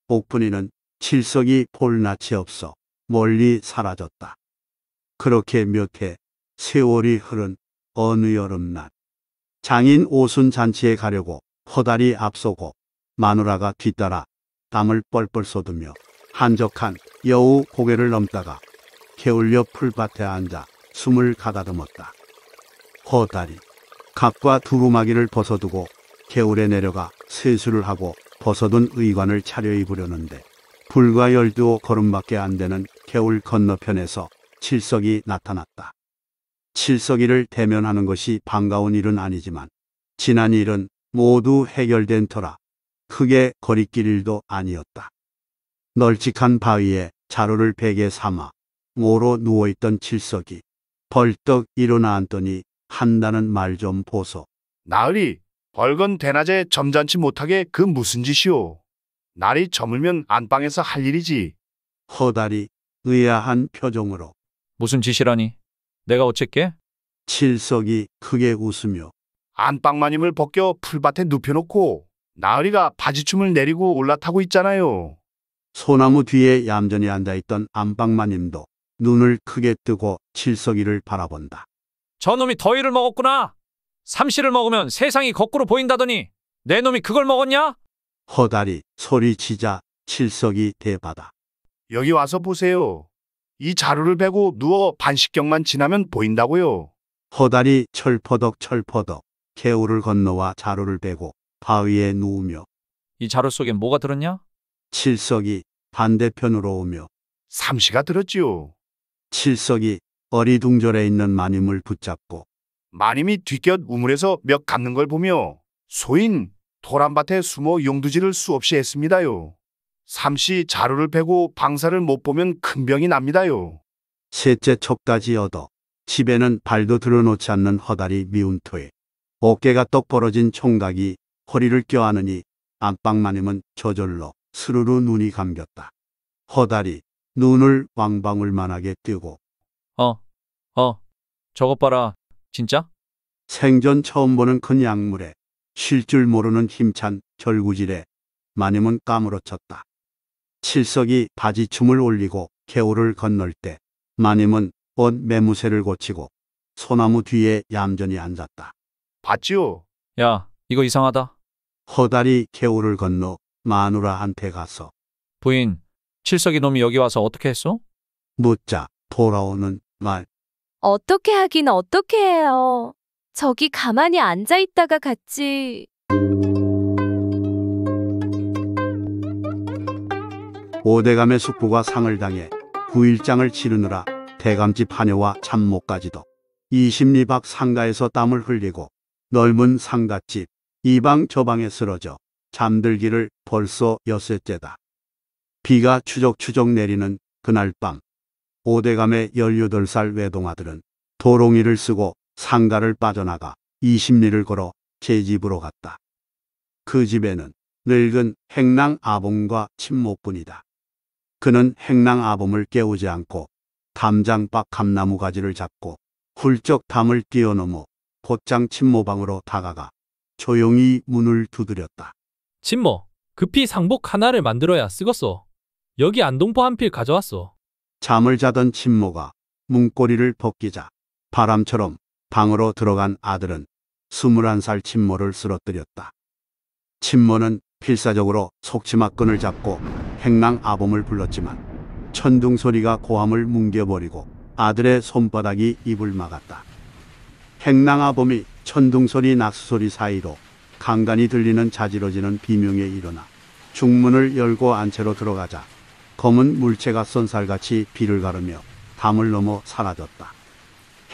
옥분이는 칠석이 폴낯이 없어 멀리 사라졌다. 그렇게 몇 해 세월이 흐른 어느 여름날 장인 오순 잔치에 가려고 허다리 앞서고 마누라가 뒤따라 땀을 뻘뻘 쏟으며 한적한 여우 고개를 넘다가 개울려 풀밭에 앉아 숨을 가다듬었다. 허다리 갑과 두루마기를 벗어두고 개울에 내려가 세수를 하고 벗어둔 의관을 차려입으려는데 불과 열두 걸음밖에 안 되는 개울 건너편에서 칠석이 나타났다. 칠석이를 대면하는 것이 반가운 일은 아니지만 지난 일은 모두 해결된 터라 크게 거리낄 일도 아니었다. 널찍한 바위에 자루를 베개 삼아 모로 누워있던 칠석이 벌떡 일어나 앉더니 한다는 말 좀 보소. 나으리, 벌건 대낮에 점잖지 못하게 그 무슨 짓이오. 날이 저물면 안방에서 할 일이지. 허다리 의아한 표정으로 무슨 짓이라니? 내가 어쨌게? 칠석이 크게 웃으며 안방마님을 벗겨 풀밭에 눕혀놓고 나으리가 바지춤을 내리고 올라타고 있잖아요. 소나무 뒤에 얌전히 앉아있던 안방마님도 눈을 크게 뜨고 칠석이를 바라본다. 저놈이 더위를 먹었구나. 삼시를 먹으면 세상이 거꾸로 보인다더니 내 놈이 그걸 먹었냐? 허다리 소리치자 칠석이 대바다. 여기 와서 보세요. 이 자루를 베고 누워 반식경만 지나면 보인다고요. 허다리 철퍼덕 철퍼덕 개울을 건너와 자루를 베고 바위에 누우며 이 자루 속에 뭐가 들었냐? 칠석이 반대편으로 오며 삼시가 들었지요. 칠석이 어리둥절해 있는 마님을 붙잡고 마님이 뒤곁 우물에서 몇 감는 걸 보며 소인 도란밭에 숨어 용두질을 수없이 했습니다요. 삼시 자루를 베고 방사를 못 보면 큰 병이 납니다요. 셋째 척까지 얻어 집에는 발도 들어놓지 않는 허다리 미운 토에 어깨가 떡 벌어진 총각이 허리를 껴안으니 안방만임은 저절로 스르르 눈이 감겼다. 허다리 눈을 왕방울만하게 뜨고 어, 어, 저것 봐라. 진짜? 생전 처음 보는 큰 약물에 쉴 줄 모르는 힘찬 절구질에 마님은 까무러쳤다. 칠석이 바지춤을 올리고 개울을 건널 때 마님은 옷 매무새를 고치고 소나무 뒤에 얌전히 앉았다. 봤지요? 야, 이거 이상하다. 허다리 개울을 건너 마누라한테 가서 부인, 칠석이 놈이 여기 와서 어떻게 했어? 묻자 돌아오는 말 어떻게 하긴 어떻게 해요. 저기 가만히 앉아 있다가 같이 오대감의 숙부가 상을 당해 구일장을 치르느라 대감집 하녀와 참모까지도 이십리 밖 상가에서 땀을 흘리고 넓은 상가집 이방저 방에 쓰러져 잠들기를 벌써 여섯째다. 비가 추적추적 내리는 그날 밤 오대감의 18살 외동아들은 도롱이를 쓰고 상가를 빠져나가 20리를 걸어 제 집으로 갔다. 그 집에는 늙은 행랑 아봉과 침목뿐이다 그는 행랑 아범을 깨우지 않고 담장박 감나무 가지를 잡고 훌쩍 담을 뛰어넘어 곧장 침모방으로 다가가 조용히 문을 두드렸다. 침모, 급히 상복 하나를 만들어야 쓰겄소. 여기 안동포 한 필 가져왔소. 잠을 자던 침모가 문고리를 벗기자 바람처럼 방으로 들어간 아들은 21살 침모를 쓰러뜨렸다. 침모는 필사적으로 속치마끈을 잡고 행랑 아범을 불렀지만 천둥 소리가 고함을 뭉겨버리고 아들의 손바닥이 입을 막았다. 행랑 아범이 천둥 소리 낙수 소리 사이로 간간히 들리는 자지러지는 비명에 일어나 중문을 열고 안채로 들어가자 검은 물체가 쏜살같이 비를 가르며 담을 넘어 사라졌다.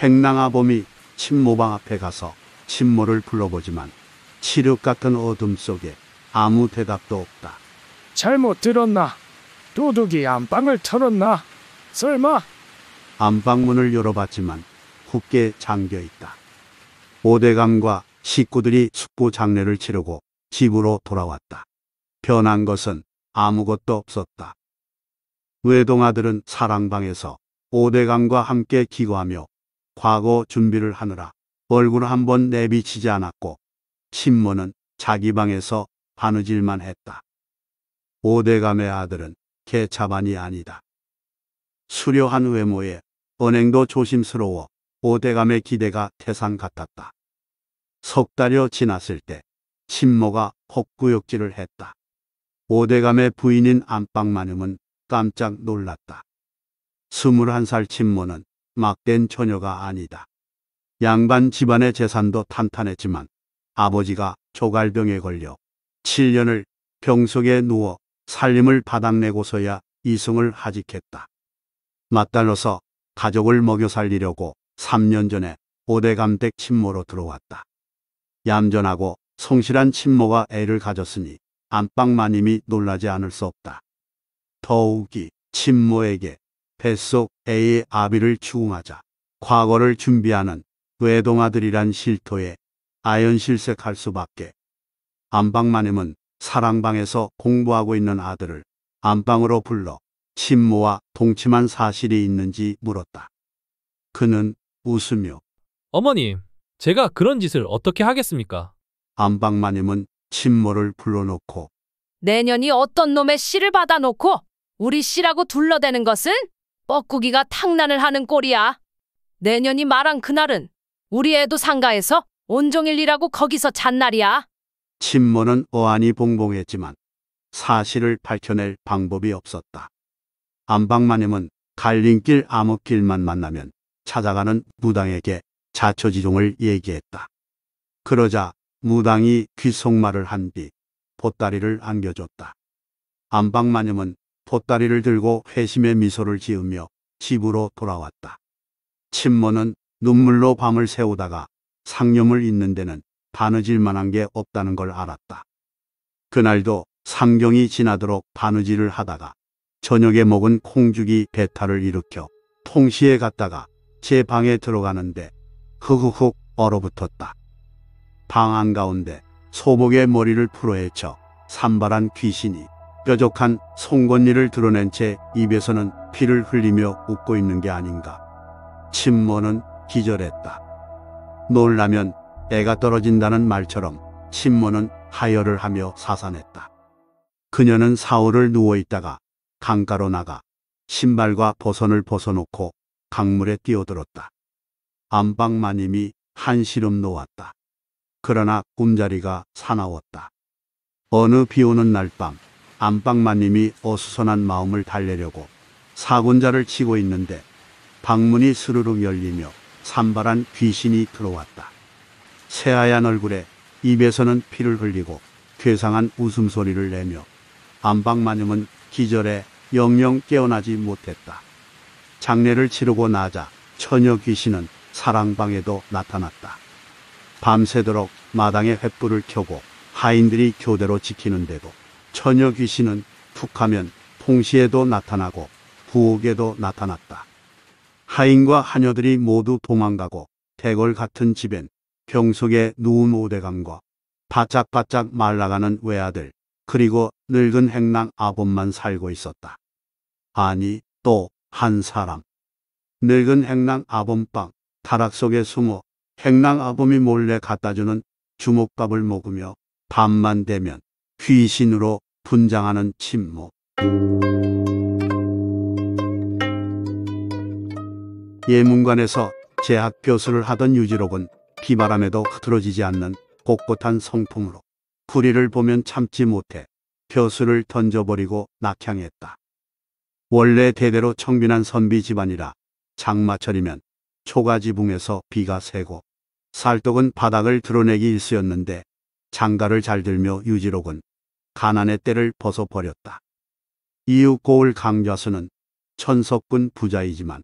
행랑아범이 침모방 앞에 가서 침모를 불러보지만 칠흑 같은 어둠 속에 아무 대답도 없다. 잘못 들었나? 도둑이 안방을 털었나? 설마? 안방문을 열어봤지만 굳게 잠겨 있다. 오대감과 식구들이 숙고 장례를 치르고 집으로 돌아왔다. 변한 것은 아무것도 없었다. 외동아들은 사랑방에서 오대감과 함께 기거하며 과거 준비를 하느라 얼굴 한 번 내비치지 않았고 신모는 자기 방에서 바느질만 했다. 오대감의 아들은 개차반이 아니다. 수려한 외모에 은행도 조심스러워 오대감의 기대가 태산 같았다. 석 달여 지났을 때 친모가 헛구역질을 했다. 오대감의 부인인 안방마음은 깜짝 놀랐다. 21살 친모는 막된 처녀가 아니다. 양반 집안의 재산도 탄탄했지만 아버지가 조갈병에 걸려 7년을 병속에 누워 살림을 바닥내고서야 이승을 하직했다. 맞달러서 가족을 먹여 살리려고 3년 전에 오대 감댁 친모로 들어왔다. 얌전하고 성실한 친모가 애를 가졌으니 안방 마님이 놀라지 않을 수 없다. 더욱이 친모에게 뱃속 애의 아비를 추궁하자 과거를 준비하는 외동아들이란 실토에 아연실색할 수밖에 안방마님은 사랑방에서 공부하고 있는 아들을 안방으로 불러 친모와 동침한 사실이 있는지 물었다. 그는 웃으며 어머님, 제가 그런 짓을 어떻게 하겠습니까? 안방마님은 친모를 불러놓고 내년이 어떤 놈의 씨를 받아놓고 우리 씨라고 둘러대는 것은 뻐꾸기가 탕난을 하는 꼴이야. 내년이 말한 그날은 우리 애도 상가에서 온종일 이라고 거기서 잔 날이야. 침모는 어안이 봉봉했지만 사실을 밝혀낼 방법이 없었다. 안방마님은 갈림길 암흑길만 만나면 찾아가는 무당에게 자초지종을 얘기했다. 그러자 무당이 귀속말을 한뒤 보따리를 안겨줬다. 안방마님은 보따리를 들고 회심의 미소를 지으며 집으로 돌아왔다. 친모는 눈물로 밤을 새우다가 상념을 잇는 데는 바느질 만한 게 없다는 걸 알았다. 그날도 삼경이 지나도록 바느질을 하다가 저녁에 먹은 콩죽이 배탈을 일으켜 통시에 갔다가 제 방에 들어가는데 흑흑흑 얼어붙었다. 방 안가운데 소목의 머리를 풀어헤쳐 산발한 귀신이 뾰족한 송곳니를 드러낸 채 입에서는 피를 흘리며 웃고 있는 게 아닌가. 침모는 기절했다. 놀라면 애가 떨어진다는 말처럼 신모는 하열을 하며 사산했다. 그녀는 사울을 누워있다가 강가로 나가 신발과 보선을 벗어놓고 강물에 뛰어들었다. 안방 마님이 한시름 놓았다. 그러나 꿈자리가 사나웠다. 어느 비오는 날밤 안방 마님이 어수선한 마음을 달래려고 사군자를 치고 있는데 방문이 스르륵 열리며 산발한 귀신이 들어왔다. 새하얀 얼굴에 입에서는 피를 흘리고 괴상한 웃음소리를 내며 안방마녀은 기절에 영영 깨어나지 못했다. 장례를 치르고 나자 처녀 귀신은 사랑방에도 나타났다. 밤새도록 마당에 횃불을 켜고 하인들이 교대로 지키는데도 처녀 귀신은 툭하면 통시에도 나타나고 부엌에도 나타났다. 하인과 하녀들이 모두 도망가고 대궐 같은 집엔 병속에 누운 오대감과 바짝바짝 말라가는 외아들 그리고 늙은 행랑 아범만 살고 있었다. 아니 또 한 사람. 늙은 행랑 아범빵 타락 속에 숨어 행랑 아범이 몰래 갖다주는 주먹밥을 먹으며 밤만 되면 귀신으로 분장하는 침묵. 예문관에서 재학 교수를 하던 유지록은 비바람에도 흐트러지지 않는 꼿꼿한 성품으로 구리를 보면 참지 못해 벼슬을 던져버리고 낙향했다. 원래 대대로 청빈한 선비 집안이라 장마철이면 초가지붕에서 비가 새고 살떡은 바닥을 드러내기 일쑤였는데 장가를 잘 들며 유지록은 가난의 때를 벗어버렸다. 이웃 고을 강좌수는 천석군 부자이지만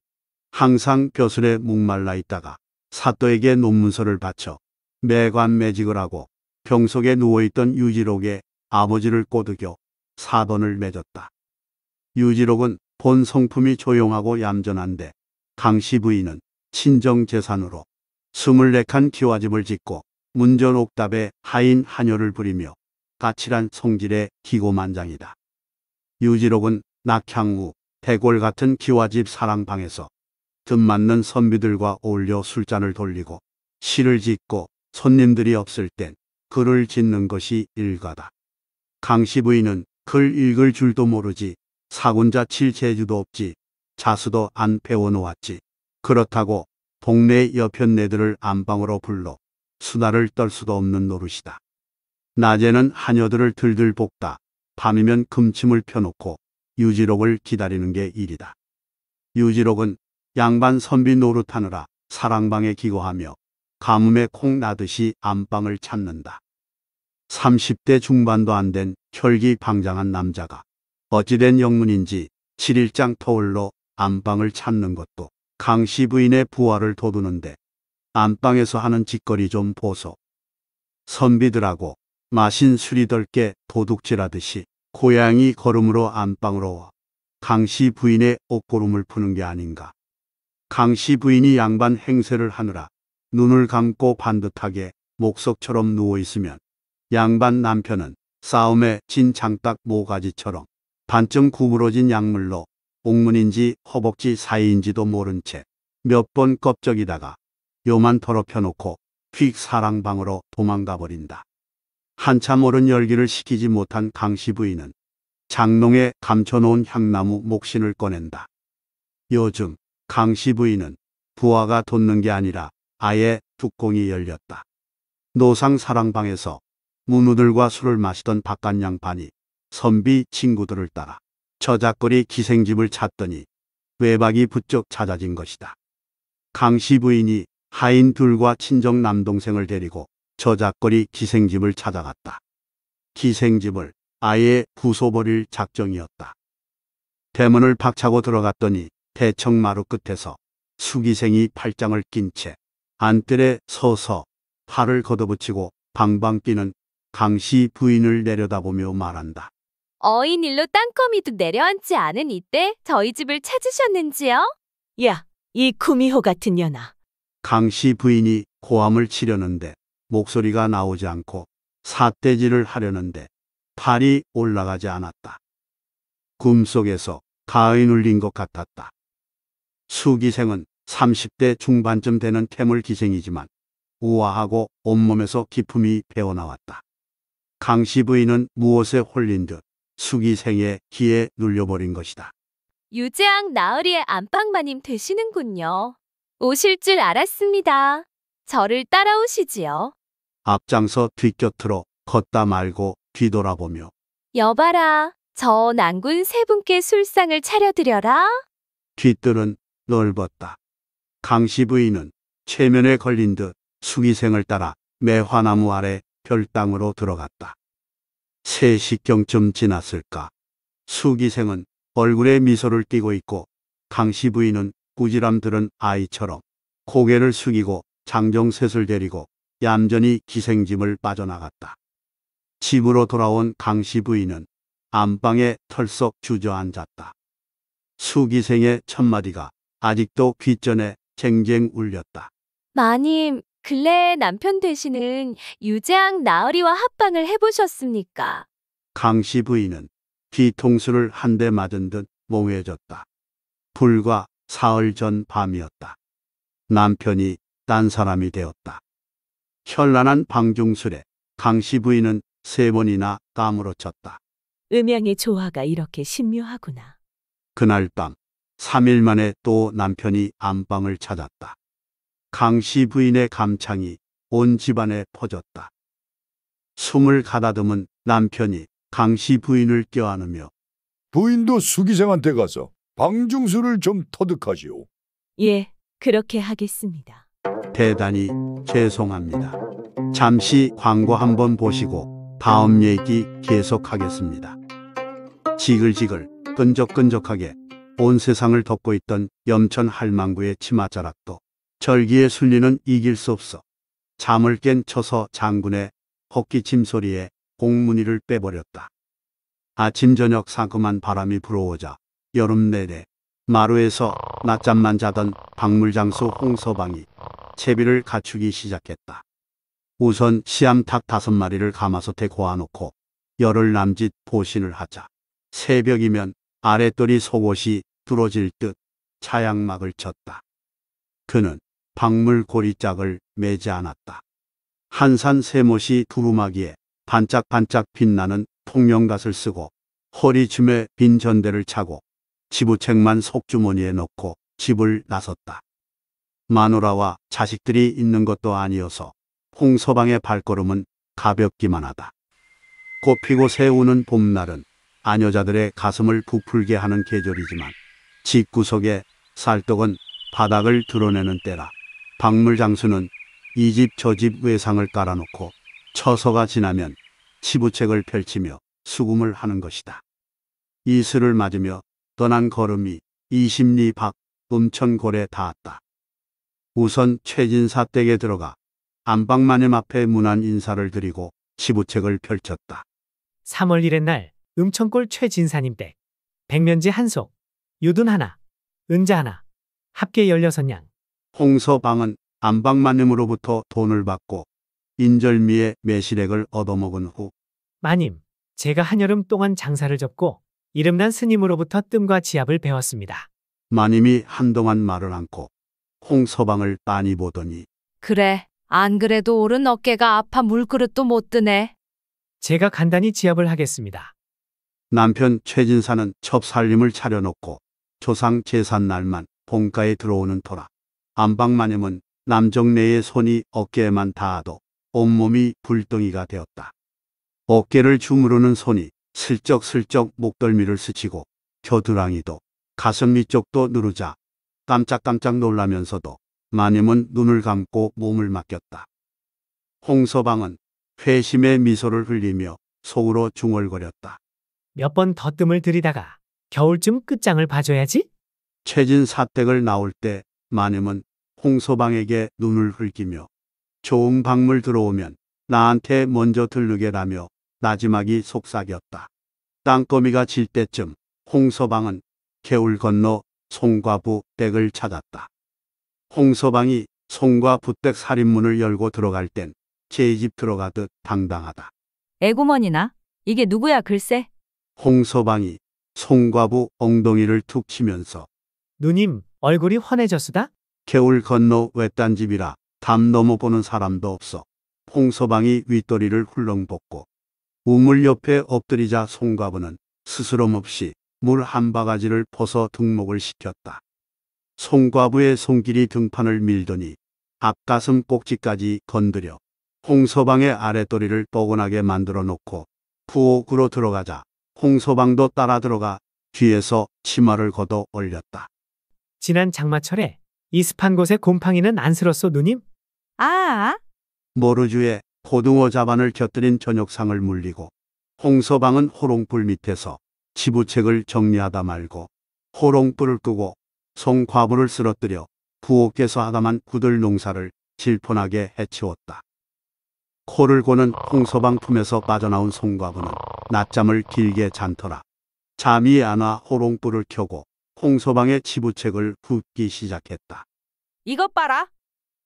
항상 벼슬에 목말라 있다가 사또에게 논문서를 바쳐 매관매직을 하고 병속에 누워있던 유지록의 아버지를 꼬드겨 사돈을 맺었다. 유지록은 본 성품이 조용하고 얌전한데 강씨 부인은 친정 재산으로 24칸 기와집을 짓고 문전옥답에 하인 한효를 부리며 까칠한 성질의 기고만장이다. 유지록은 낙향우, 대골 같은 기와집 사랑방에서 듣맞는 선비들과 어울려 술잔을 돌리고 시를 짓고 손님들이 없을 땐 글을 짓는 것이 일가다. 강씨 부인은 글 읽을 줄도 모르지 사군자 칠 재주도 없지 자수도 안 배워놓았지. 그렇다고 동네 여편네들을 안방으로 불러 수다를 떨 수도 없는 노릇이다. 낮에는 하녀들을 들들 볶다 밤이면 금침을 펴놓고 유지록을 기다리는 게 일이다. 유지록은 양반 선비 노릇하느라 사랑방에 기거하며 가뭄에 콩 나듯이 안방을 찾는다. 30대 중반도 안 된 혈기 방장한 남자가 어찌된 영문인지 7일장 터울로 안방을 찾는 것도 강씨 부인의 부활을 도두는데 안방에서 하는 짓거리 좀 보소. 선비들하고 마신 술이 덜게 도둑질하듯이 고양이 걸음으로 안방으로 와 강씨 부인의 옷고름을 푸는 게 아닌가. 강씨 부인이 양반 행세를 하느라 눈을 감고 반듯하게 목석처럼 누워있으면 양반 남편은 싸움에 진 장딱 모가지처럼 반쯤 구부러진 약물로 옥문인지 허벅지 사이인지도 모른 채 몇 번 껍적이다가 요만 더럽혀놓고 휙 사랑방으로 도망가 버린다. 한참 오른 열기를 식히지 못한 강씨 부인은 장롱에 감춰놓은 향나무 목신을 꺼낸다. 요즘 강씨 부인은 부하가 돋는게 아니라 아예 뚜껑이 열렸다. 노상 사랑방에서 문우들과 술을 마시던 바깥 양반이 선비 친구들을 따라 저작거리 기생집을 찾더니 외박이 부쩍 찾아진 것이다. 강씨 부인이 하인 둘과 친정 남동생을 데리고 저작거리 기생집을 찾아갔다. 기생집을 아예 부숴버릴 작정이었다. 대문을 박차고 들어갔더니 대청마루 끝에서 수기생이 팔짱을 낀 채 안뜰에 서서 팔을 걷어붙이고 방방 뛰는 강씨 부인을 내려다보며 말한다. 어인 일로 땅거미도 내려앉지 않은 이때 저희 집을 찾으셨는지요? 야, 이 구미호 같은 년아. 강씨 부인이 고함을 치려는데 목소리가 나오지 않고 사대질을 하려는데 팔이 올라가지 않았다. 꿈속에서 가위 눌린 것 같았다. 수기생은 30대 중반쯤 되는 태물 기생이지만 우아하고 온몸에서 기품이 배어나왔다. 강씨 부인은 무엇에 홀린 듯 수기생의 기에 눌려버린 것이다. 유재앙 나으리의 안방마님 되시는군요. 오실 줄 알았습니다. 저를 따라오시지요. 앞장서 뒤곁으로 걷다 말고 뒤돌아보며 여봐라, 저 난군 세 분께 술상을 차려드려라. 뒤뜰은 넓었다. 강씨 부인은 체면에 걸린 듯 수기생을 따라 매화나무 아래 별당으로 들어갔다. 세 식경쯤 지났을까. 수기생은 얼굴에 미소를 띠고 있고 강씨 부인은 꾸지람들은 아이처럼 고개를 숙이고 장정셋을 데리고 얌전히 기생짐을 빠져나갔다. 집으로 돌아온 강씨 부인은 안방에 털썩 주저앉았다. 수기생의 첫마디가 아직도 귓전에 쟁쟁 울렸다. 마님, 근래 남편 되시는 유재학 나으리와 합방을 해보셨습니까? 강씨 부인은 뒤통수를 한대 맞은 듯 몽해졌다. 불과 사흘 전 밤이었다. 남편이 딴 사람이 되었다. 현란한 방중술에 강씨 부인은 세 번이나 까무러쳤다. 음양의 조화가 이렇게 신묘하구나. 그날 밤 3일 만에 또 남편이 안방을 찾았다. 강씨 부인의 감창이 온 집안에 퍼졌다. 숨을 가다듬은 남편이 강씨 부인을 껴안으며 부인도 수기생한테 가서 방중수를 좀 터득하시오. 예, 그렇게 하겠습니다. 대단히 죄송합니다. 잠시 광고 한번 보시고 다음 얘기 계속하겠습니다. 지글지글 끈적끈적하게 온 세상을 덮고 있던 염천 할망구의 치마자락도 절기의 순리는 이길 수 없어 잠을 깬 처서 장군의 헛기침 소리에 공문이를 빼버렸다. 아침 저녁 상큼한 바람이 불어오자 여름 내내 마루에서 낮잠만 자던 박물장수 홍서방이 채비를 갖추기 시작했다. 우선 시암탉 다섯 마리를 가마솥에 고아놓고 열흘 남짓 보신을 하자. 새벽이면 아랫돌이 속옷이 뚫러질듯 차양막을 쳤다. 그는 박물 고리짝을 매지 않았다. 한산 세못이 두루마기에 반짝반짝 빛나는 통영갓을 쓰고 허리춤에 빈 전대를 차고 지부책만 속주머니에 넣고 집을 나섰다. 마누라와 자식들이 있는 것도 아니어서 홍서방의 발걸음은 가볍기만 하다. 꽃피고 새우는 봄날은 아녀자들의 가슴을 부풀게 하는 계절이지만 집구석에 쌀떡은 바닥을 드러내는 때라 박물 장수는 이 집 저 집 외상을 깔아놓고 처서가 지나면 치부책을 펼치며 수금을 하는 것이다. 이슬을 맞으며 떠난 걸음이 이십리 밖 음천골에 닿았다. 우선 최진사 댁에 들어가 안방마님 앞에 문안 인사를 드리고 치부책을 펼쳤다. 3월 1일 날 음천골 최진사님 댁, 백면지 한속, 유둔 하나, 은자 하나, 합계 16냥. 홍서방은 안방마님으로부터 돈을 받고 인절미의 매실액을 얻어먹은 후 마님, 제가 한여름 동안 장사를 접고 이름난 스님으로부터 뜸과 지압을 배웠습니다. 마님이 한동안 말을 안고 홍서방을 빤히 보더니 그래, 안 그래도 오른 어깨가 아파 물그릇도 못 드네. 제가 간단히 지압을 하겠습니다. 남편 최진사는 첩살림을 차려놓고 조상 제산 날만 본가에 들어오는 터라 안방 마님은 남정네의 손이 어깨에만 닿아도 온몸이 불덩이가 되었다. 어깨를 주무르는 손이 슬쩍슬쩍 목덜미를 스치고 겨드랑이도 가슴 위쪽도 누르자 깜짝깜짝 놀라면서도 마님은 눈을 감고 몸을 맡겼다. 홍서방은 회심의 미소를 흘리며 속으로 중얼거렸다. 몇번더 뜸을 들이다가 겨울쯤 끝장을 봐줘야지. 최진 사택을 나올 때 마님은 홍소방에게 눈을 흘기며 좋은 박물 들어오면 나한테 먼저 들르게라며 나지막이 속삭였다. 땅거미가 질 때쯤 홍소방은 개울 건너 송과부 댁을 찾았다. 홍소방이 송과부 댁 살인문을 열고 들어갈 땐 제 집 들어가듯 당당하다. 에구머니나 이게 누구야 글쎄. 홍서방이 송과부 엉덩이를 툭 치면서 누님, 얼굴이 환해졌으다? 겨울 건너 외딴 집이라 담 넘어보는 사람도 없어. 홍서방이 윗도리를 훌렁벗고 우물 옆에 엎드리자 송과부는 스스럼 없이 물 한 바가지를 퍼서 등목을 시켰다. 송과부의 손길이 등판을 밀더니 앞가슴 꼭지까지 건드려 홍서방의 아랫도리를 뻐근하게 만들어 놓고 부엌으로 들어가자 홍서방도 따라 들어가 뒤에서 치마를 걷어 올렸다. 지난 장마철에 이습한 곳에 곰팡이는 안 쓸었소 누님? 아, 모르주에 고등어 자반을 곁들인 저녁상을 물리고 홍서방은 호롱불 밑에서 지부책을 정리하다 말고 호롱불을 끄고 송과부를 쓰러뜨려 부옥께서 하다만 구들 농사를 질폰하게 해치웠다. 코를 고는 홍서방 품에서 빠져나온 송과부는 낮잠을 길게 잔더라. 잠이 안 와 호롱불을 켜고 홍서방의 치부책을 붓기 시작했다. 이것 봐라.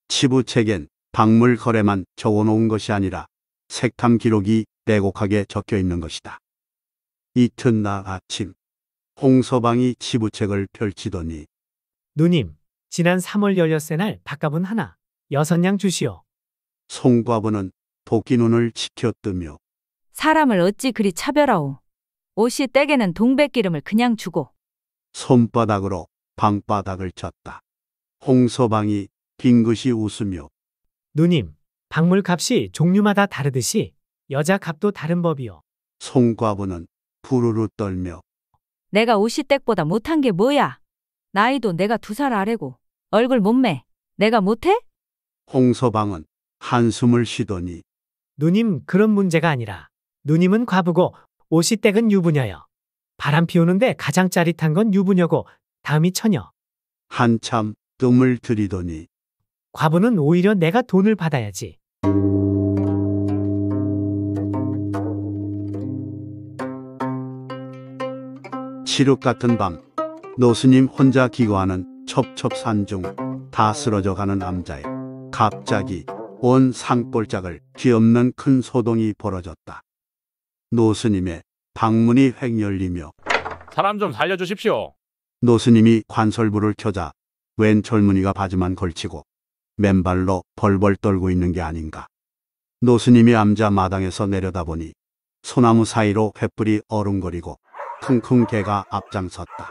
치부책엔 박물 거래만 적어놓은 것이 아니라 색탐 기록이 빼곡하게 적혀 있는 것이다. 이튿날 아침 홍서방이 치부책을 펼치더니 누님, 지난 3월 열렸세 날 밥값은 하나, 여섯 냥 주시오. 송과부는 복귀눈을 치켜뜨며 사람을 어찌 그리 차별하오. 옷이 떼게는 동백기름을 그냥 주고 손바닥으로 방바닥을 쳤다. 홍서방이 빙긋이 웃으며 누님, 박물 값이 종류마다 다르듯이 여자 값도 다른 법이요. 송과부는 부르르 떨며 내가 옷이 댁보다 못한 게 뭐야? 나이도 내가 두 살 아래고 얼굴 몸매 내가 못해? 홍서방은 한숨을 쉬더니 누님 그런 문제가 아니라 누님은 과부고 50댁은 유부녀여 바람 피우는데 가장 짜릿한 건 유부녀고 다음이 처녀. 한참 뜸을 들이더니 과부는 오히려 내가 돈을 받아야지. 시룩 같은 밤 노스님 혼자 기거하는 첩첩산 중다 쓰러져가는 남자에 갑자기 온 상골짝을 뒤엎는 큰 소동이 벌어졌다. 노스님의 방문이 횡 열리며 사람 좀 살려주십시오. 노스님이 관설부를 켜자 왼젊은이가 바지만 걸치고 맨발로 벌벌 떨고 있는 게 아닌가. 노스님이 암자 마당에서 내려다보니 소나무 사이로 횃불이 어른거리고 킁킁 개가 앞장섰다.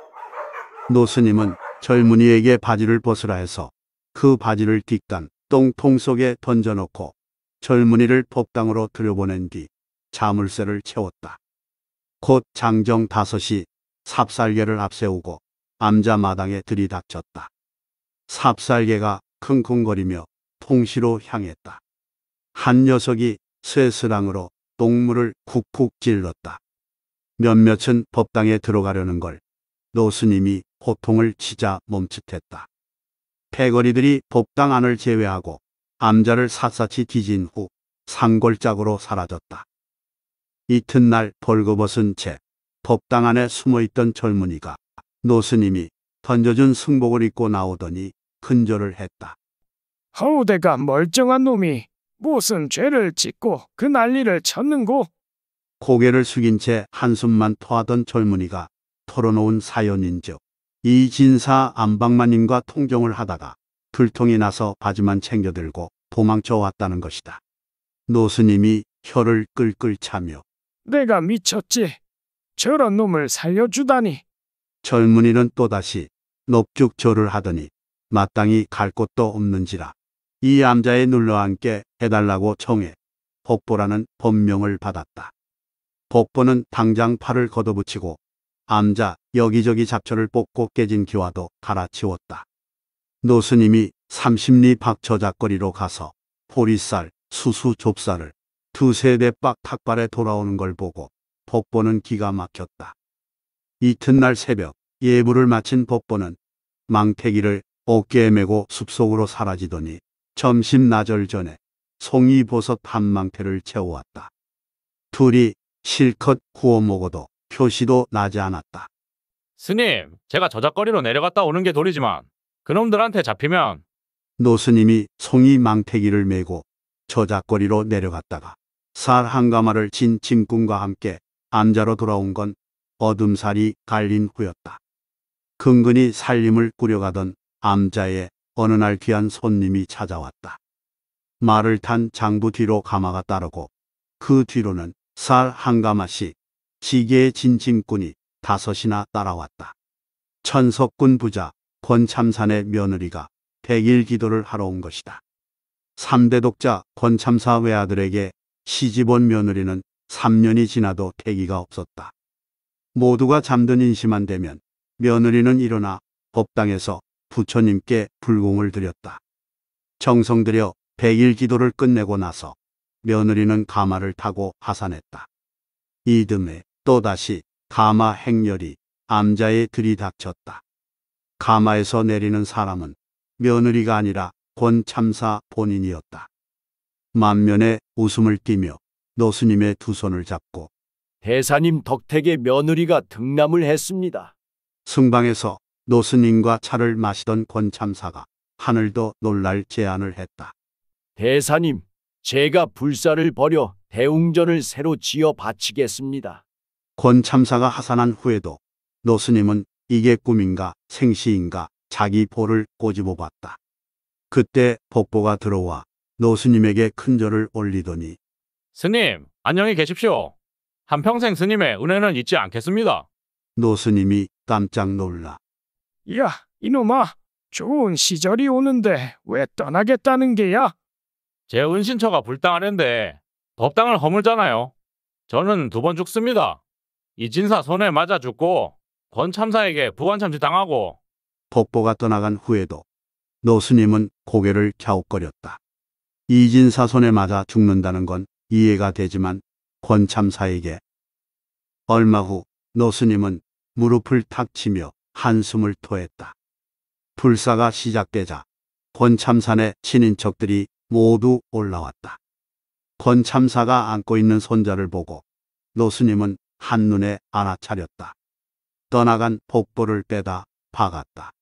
노스님은 젊은이에게 바지를 벗으라 해서 그 바지를 뒷간 똥통 속에 던져놓고 젊은이를 법당으로 들여보낸 뒤 자물쇠를 채웠다. 곧 장정 다섯이 삽살개를 앞세우고 암자 마당에 들이닥쳤다. 삽살개가 킁킁거리며 통시로 향했다. 한 녀석이 쇠스랑으로 동물을 쿡쿡 찔렀다. 몇몇은 법당에 들어가려는 걸 노스님이 호통을 치자 멈칫했다. 패거리들이 복당 안을 제외하고 암자를 샅샅이 뒤진 후 산골짝으로 사라졌다. 이튿날 벌거벗은 채 법당 안에 숨어있던 젊은이가 노스님이 던져준 승복을 입고 나오더니 큰절을 했다. 허우대가 멀쩡한 놈이 무슨 죄를 짓고 그 난리를 쳤는고? 고개를 숙인 채 한숨만 토하던 젊은이가 털어놓은 사연인즉 이진사 안방마님과 통정을 하다가 불통이 나서 바지만 챙겨들고 도망쳐 왔다는 것이다. 노스님이 혀를 끌끌 차며 내가 미쳤지. 저런 놈을 살려주다니. 젊은이는 또다시 넙죽절을 하더니 마땅히 갈 곳도 없는지라 이 암자에 눌러앉게 해달라고 청해 복보라는 법명을 받았다. 복보는 당장 팔을 걷어붙이고 암자 여기저기 잡초를 뽑고 깨진 기와도 갈아치웠다. 노스님이 3 0리 박저작거리로 가서 보리쌀, 수수 좁쌀을 두세 대 빡 탁발에 돌아오는 걸 보고 법보는 기가 막혔다. 이튿날 새벽 예불을 마친 법보는 망태기를 어깨에 메고 숲속으로 사라지더니 점심 나절 전에 송이 보석 한 망태를 채워왔다. 둘이 실컷 구워 먹어도 표시도 나지 않았다. 스님, 제가 저작거리로 내려갔다 오는 게 도리지만 그놈들한테 잡히면 노스님이 송이 망태기를 메고 저작거리로 내려갔다가 살 한 가마를 진 짐꾼과 함께 암자로 돌아온 건 어둠살이 갈린 후였다. 근근히 살림을 꾸려가던 암자의 어느 날 귀한 손님이 찾아왔다. 말을 탄 장부 뒤로 가마가 따르고 그 뒤로는 살한가마씨 지게의 진침꾼이 다섯이나 따라왔다. 천석군 부자 권참산의 며느리가 백일 기도를 하러 온 것이다. 3대 독자 권참사 외아들에게 시집온 며느리는 3년이 지나도 태기가 없었다. 모두가 잠든 인심만 되면 며느리는 일어나 법당에서 부처님께 불공을 드렸다. 정성 들여 백일 기도를 끝내고 나서 며느리는 가마를 타고 하산했다. 이듬해 또다시 가마 행렬이 암자에 들이닥쳤다. 가마에서 내리는 사람은 며느리가 아니라 권참사 본인이었다. 만면에 웃음을 띠며 노스님의 두 손을 잡고 대사님 덕택의 며느리가 등남을 했습니다. 승방에서 노스님과 차를 마시던 권참사가 하늘도 놀랄 제안을 했다. 대사님, 제가 불사를 버려 대웅전을 새로 지어 바치겠습니다. 권 참사가 하산한 후에도 노스님은 이게 꿈인가 생시인가 자기 볼을 꼬집어 봤다. 그때 복보가 들어와 노스님에게 큰 절을 올리더니 스님 안녕히 계십시오. 한평생 스님의 은혜는 잊지 않겠습니다. 노스님이 깜짝 놀라 야 이놈아 좋은 시절이 오는데 왜 떠나겠다는 게야? 제 은신처가 불당하는데 법당을 허물잖아요. 저는 두 번 죽습니다. 이진사 손에 맞아 죽고 권 참사에게 부관참시 당하고 폭보가 떠나간 후에도 노스님은 고개를 갸웃거렸다. 이진사 손에 맞아 죽는다는 건 이해가 되지만 권참사에게 얼마 후 노스님은 무릎을 탁 치며 한숨을 토했다. 불사가 시작되자 권참사의 친인척들이 모두 올라왔다. 권참사가 안고 있는 손자를 보고 노스님은 한눈에 알아차렸다. 떠나간 복보를 빼다 박았다.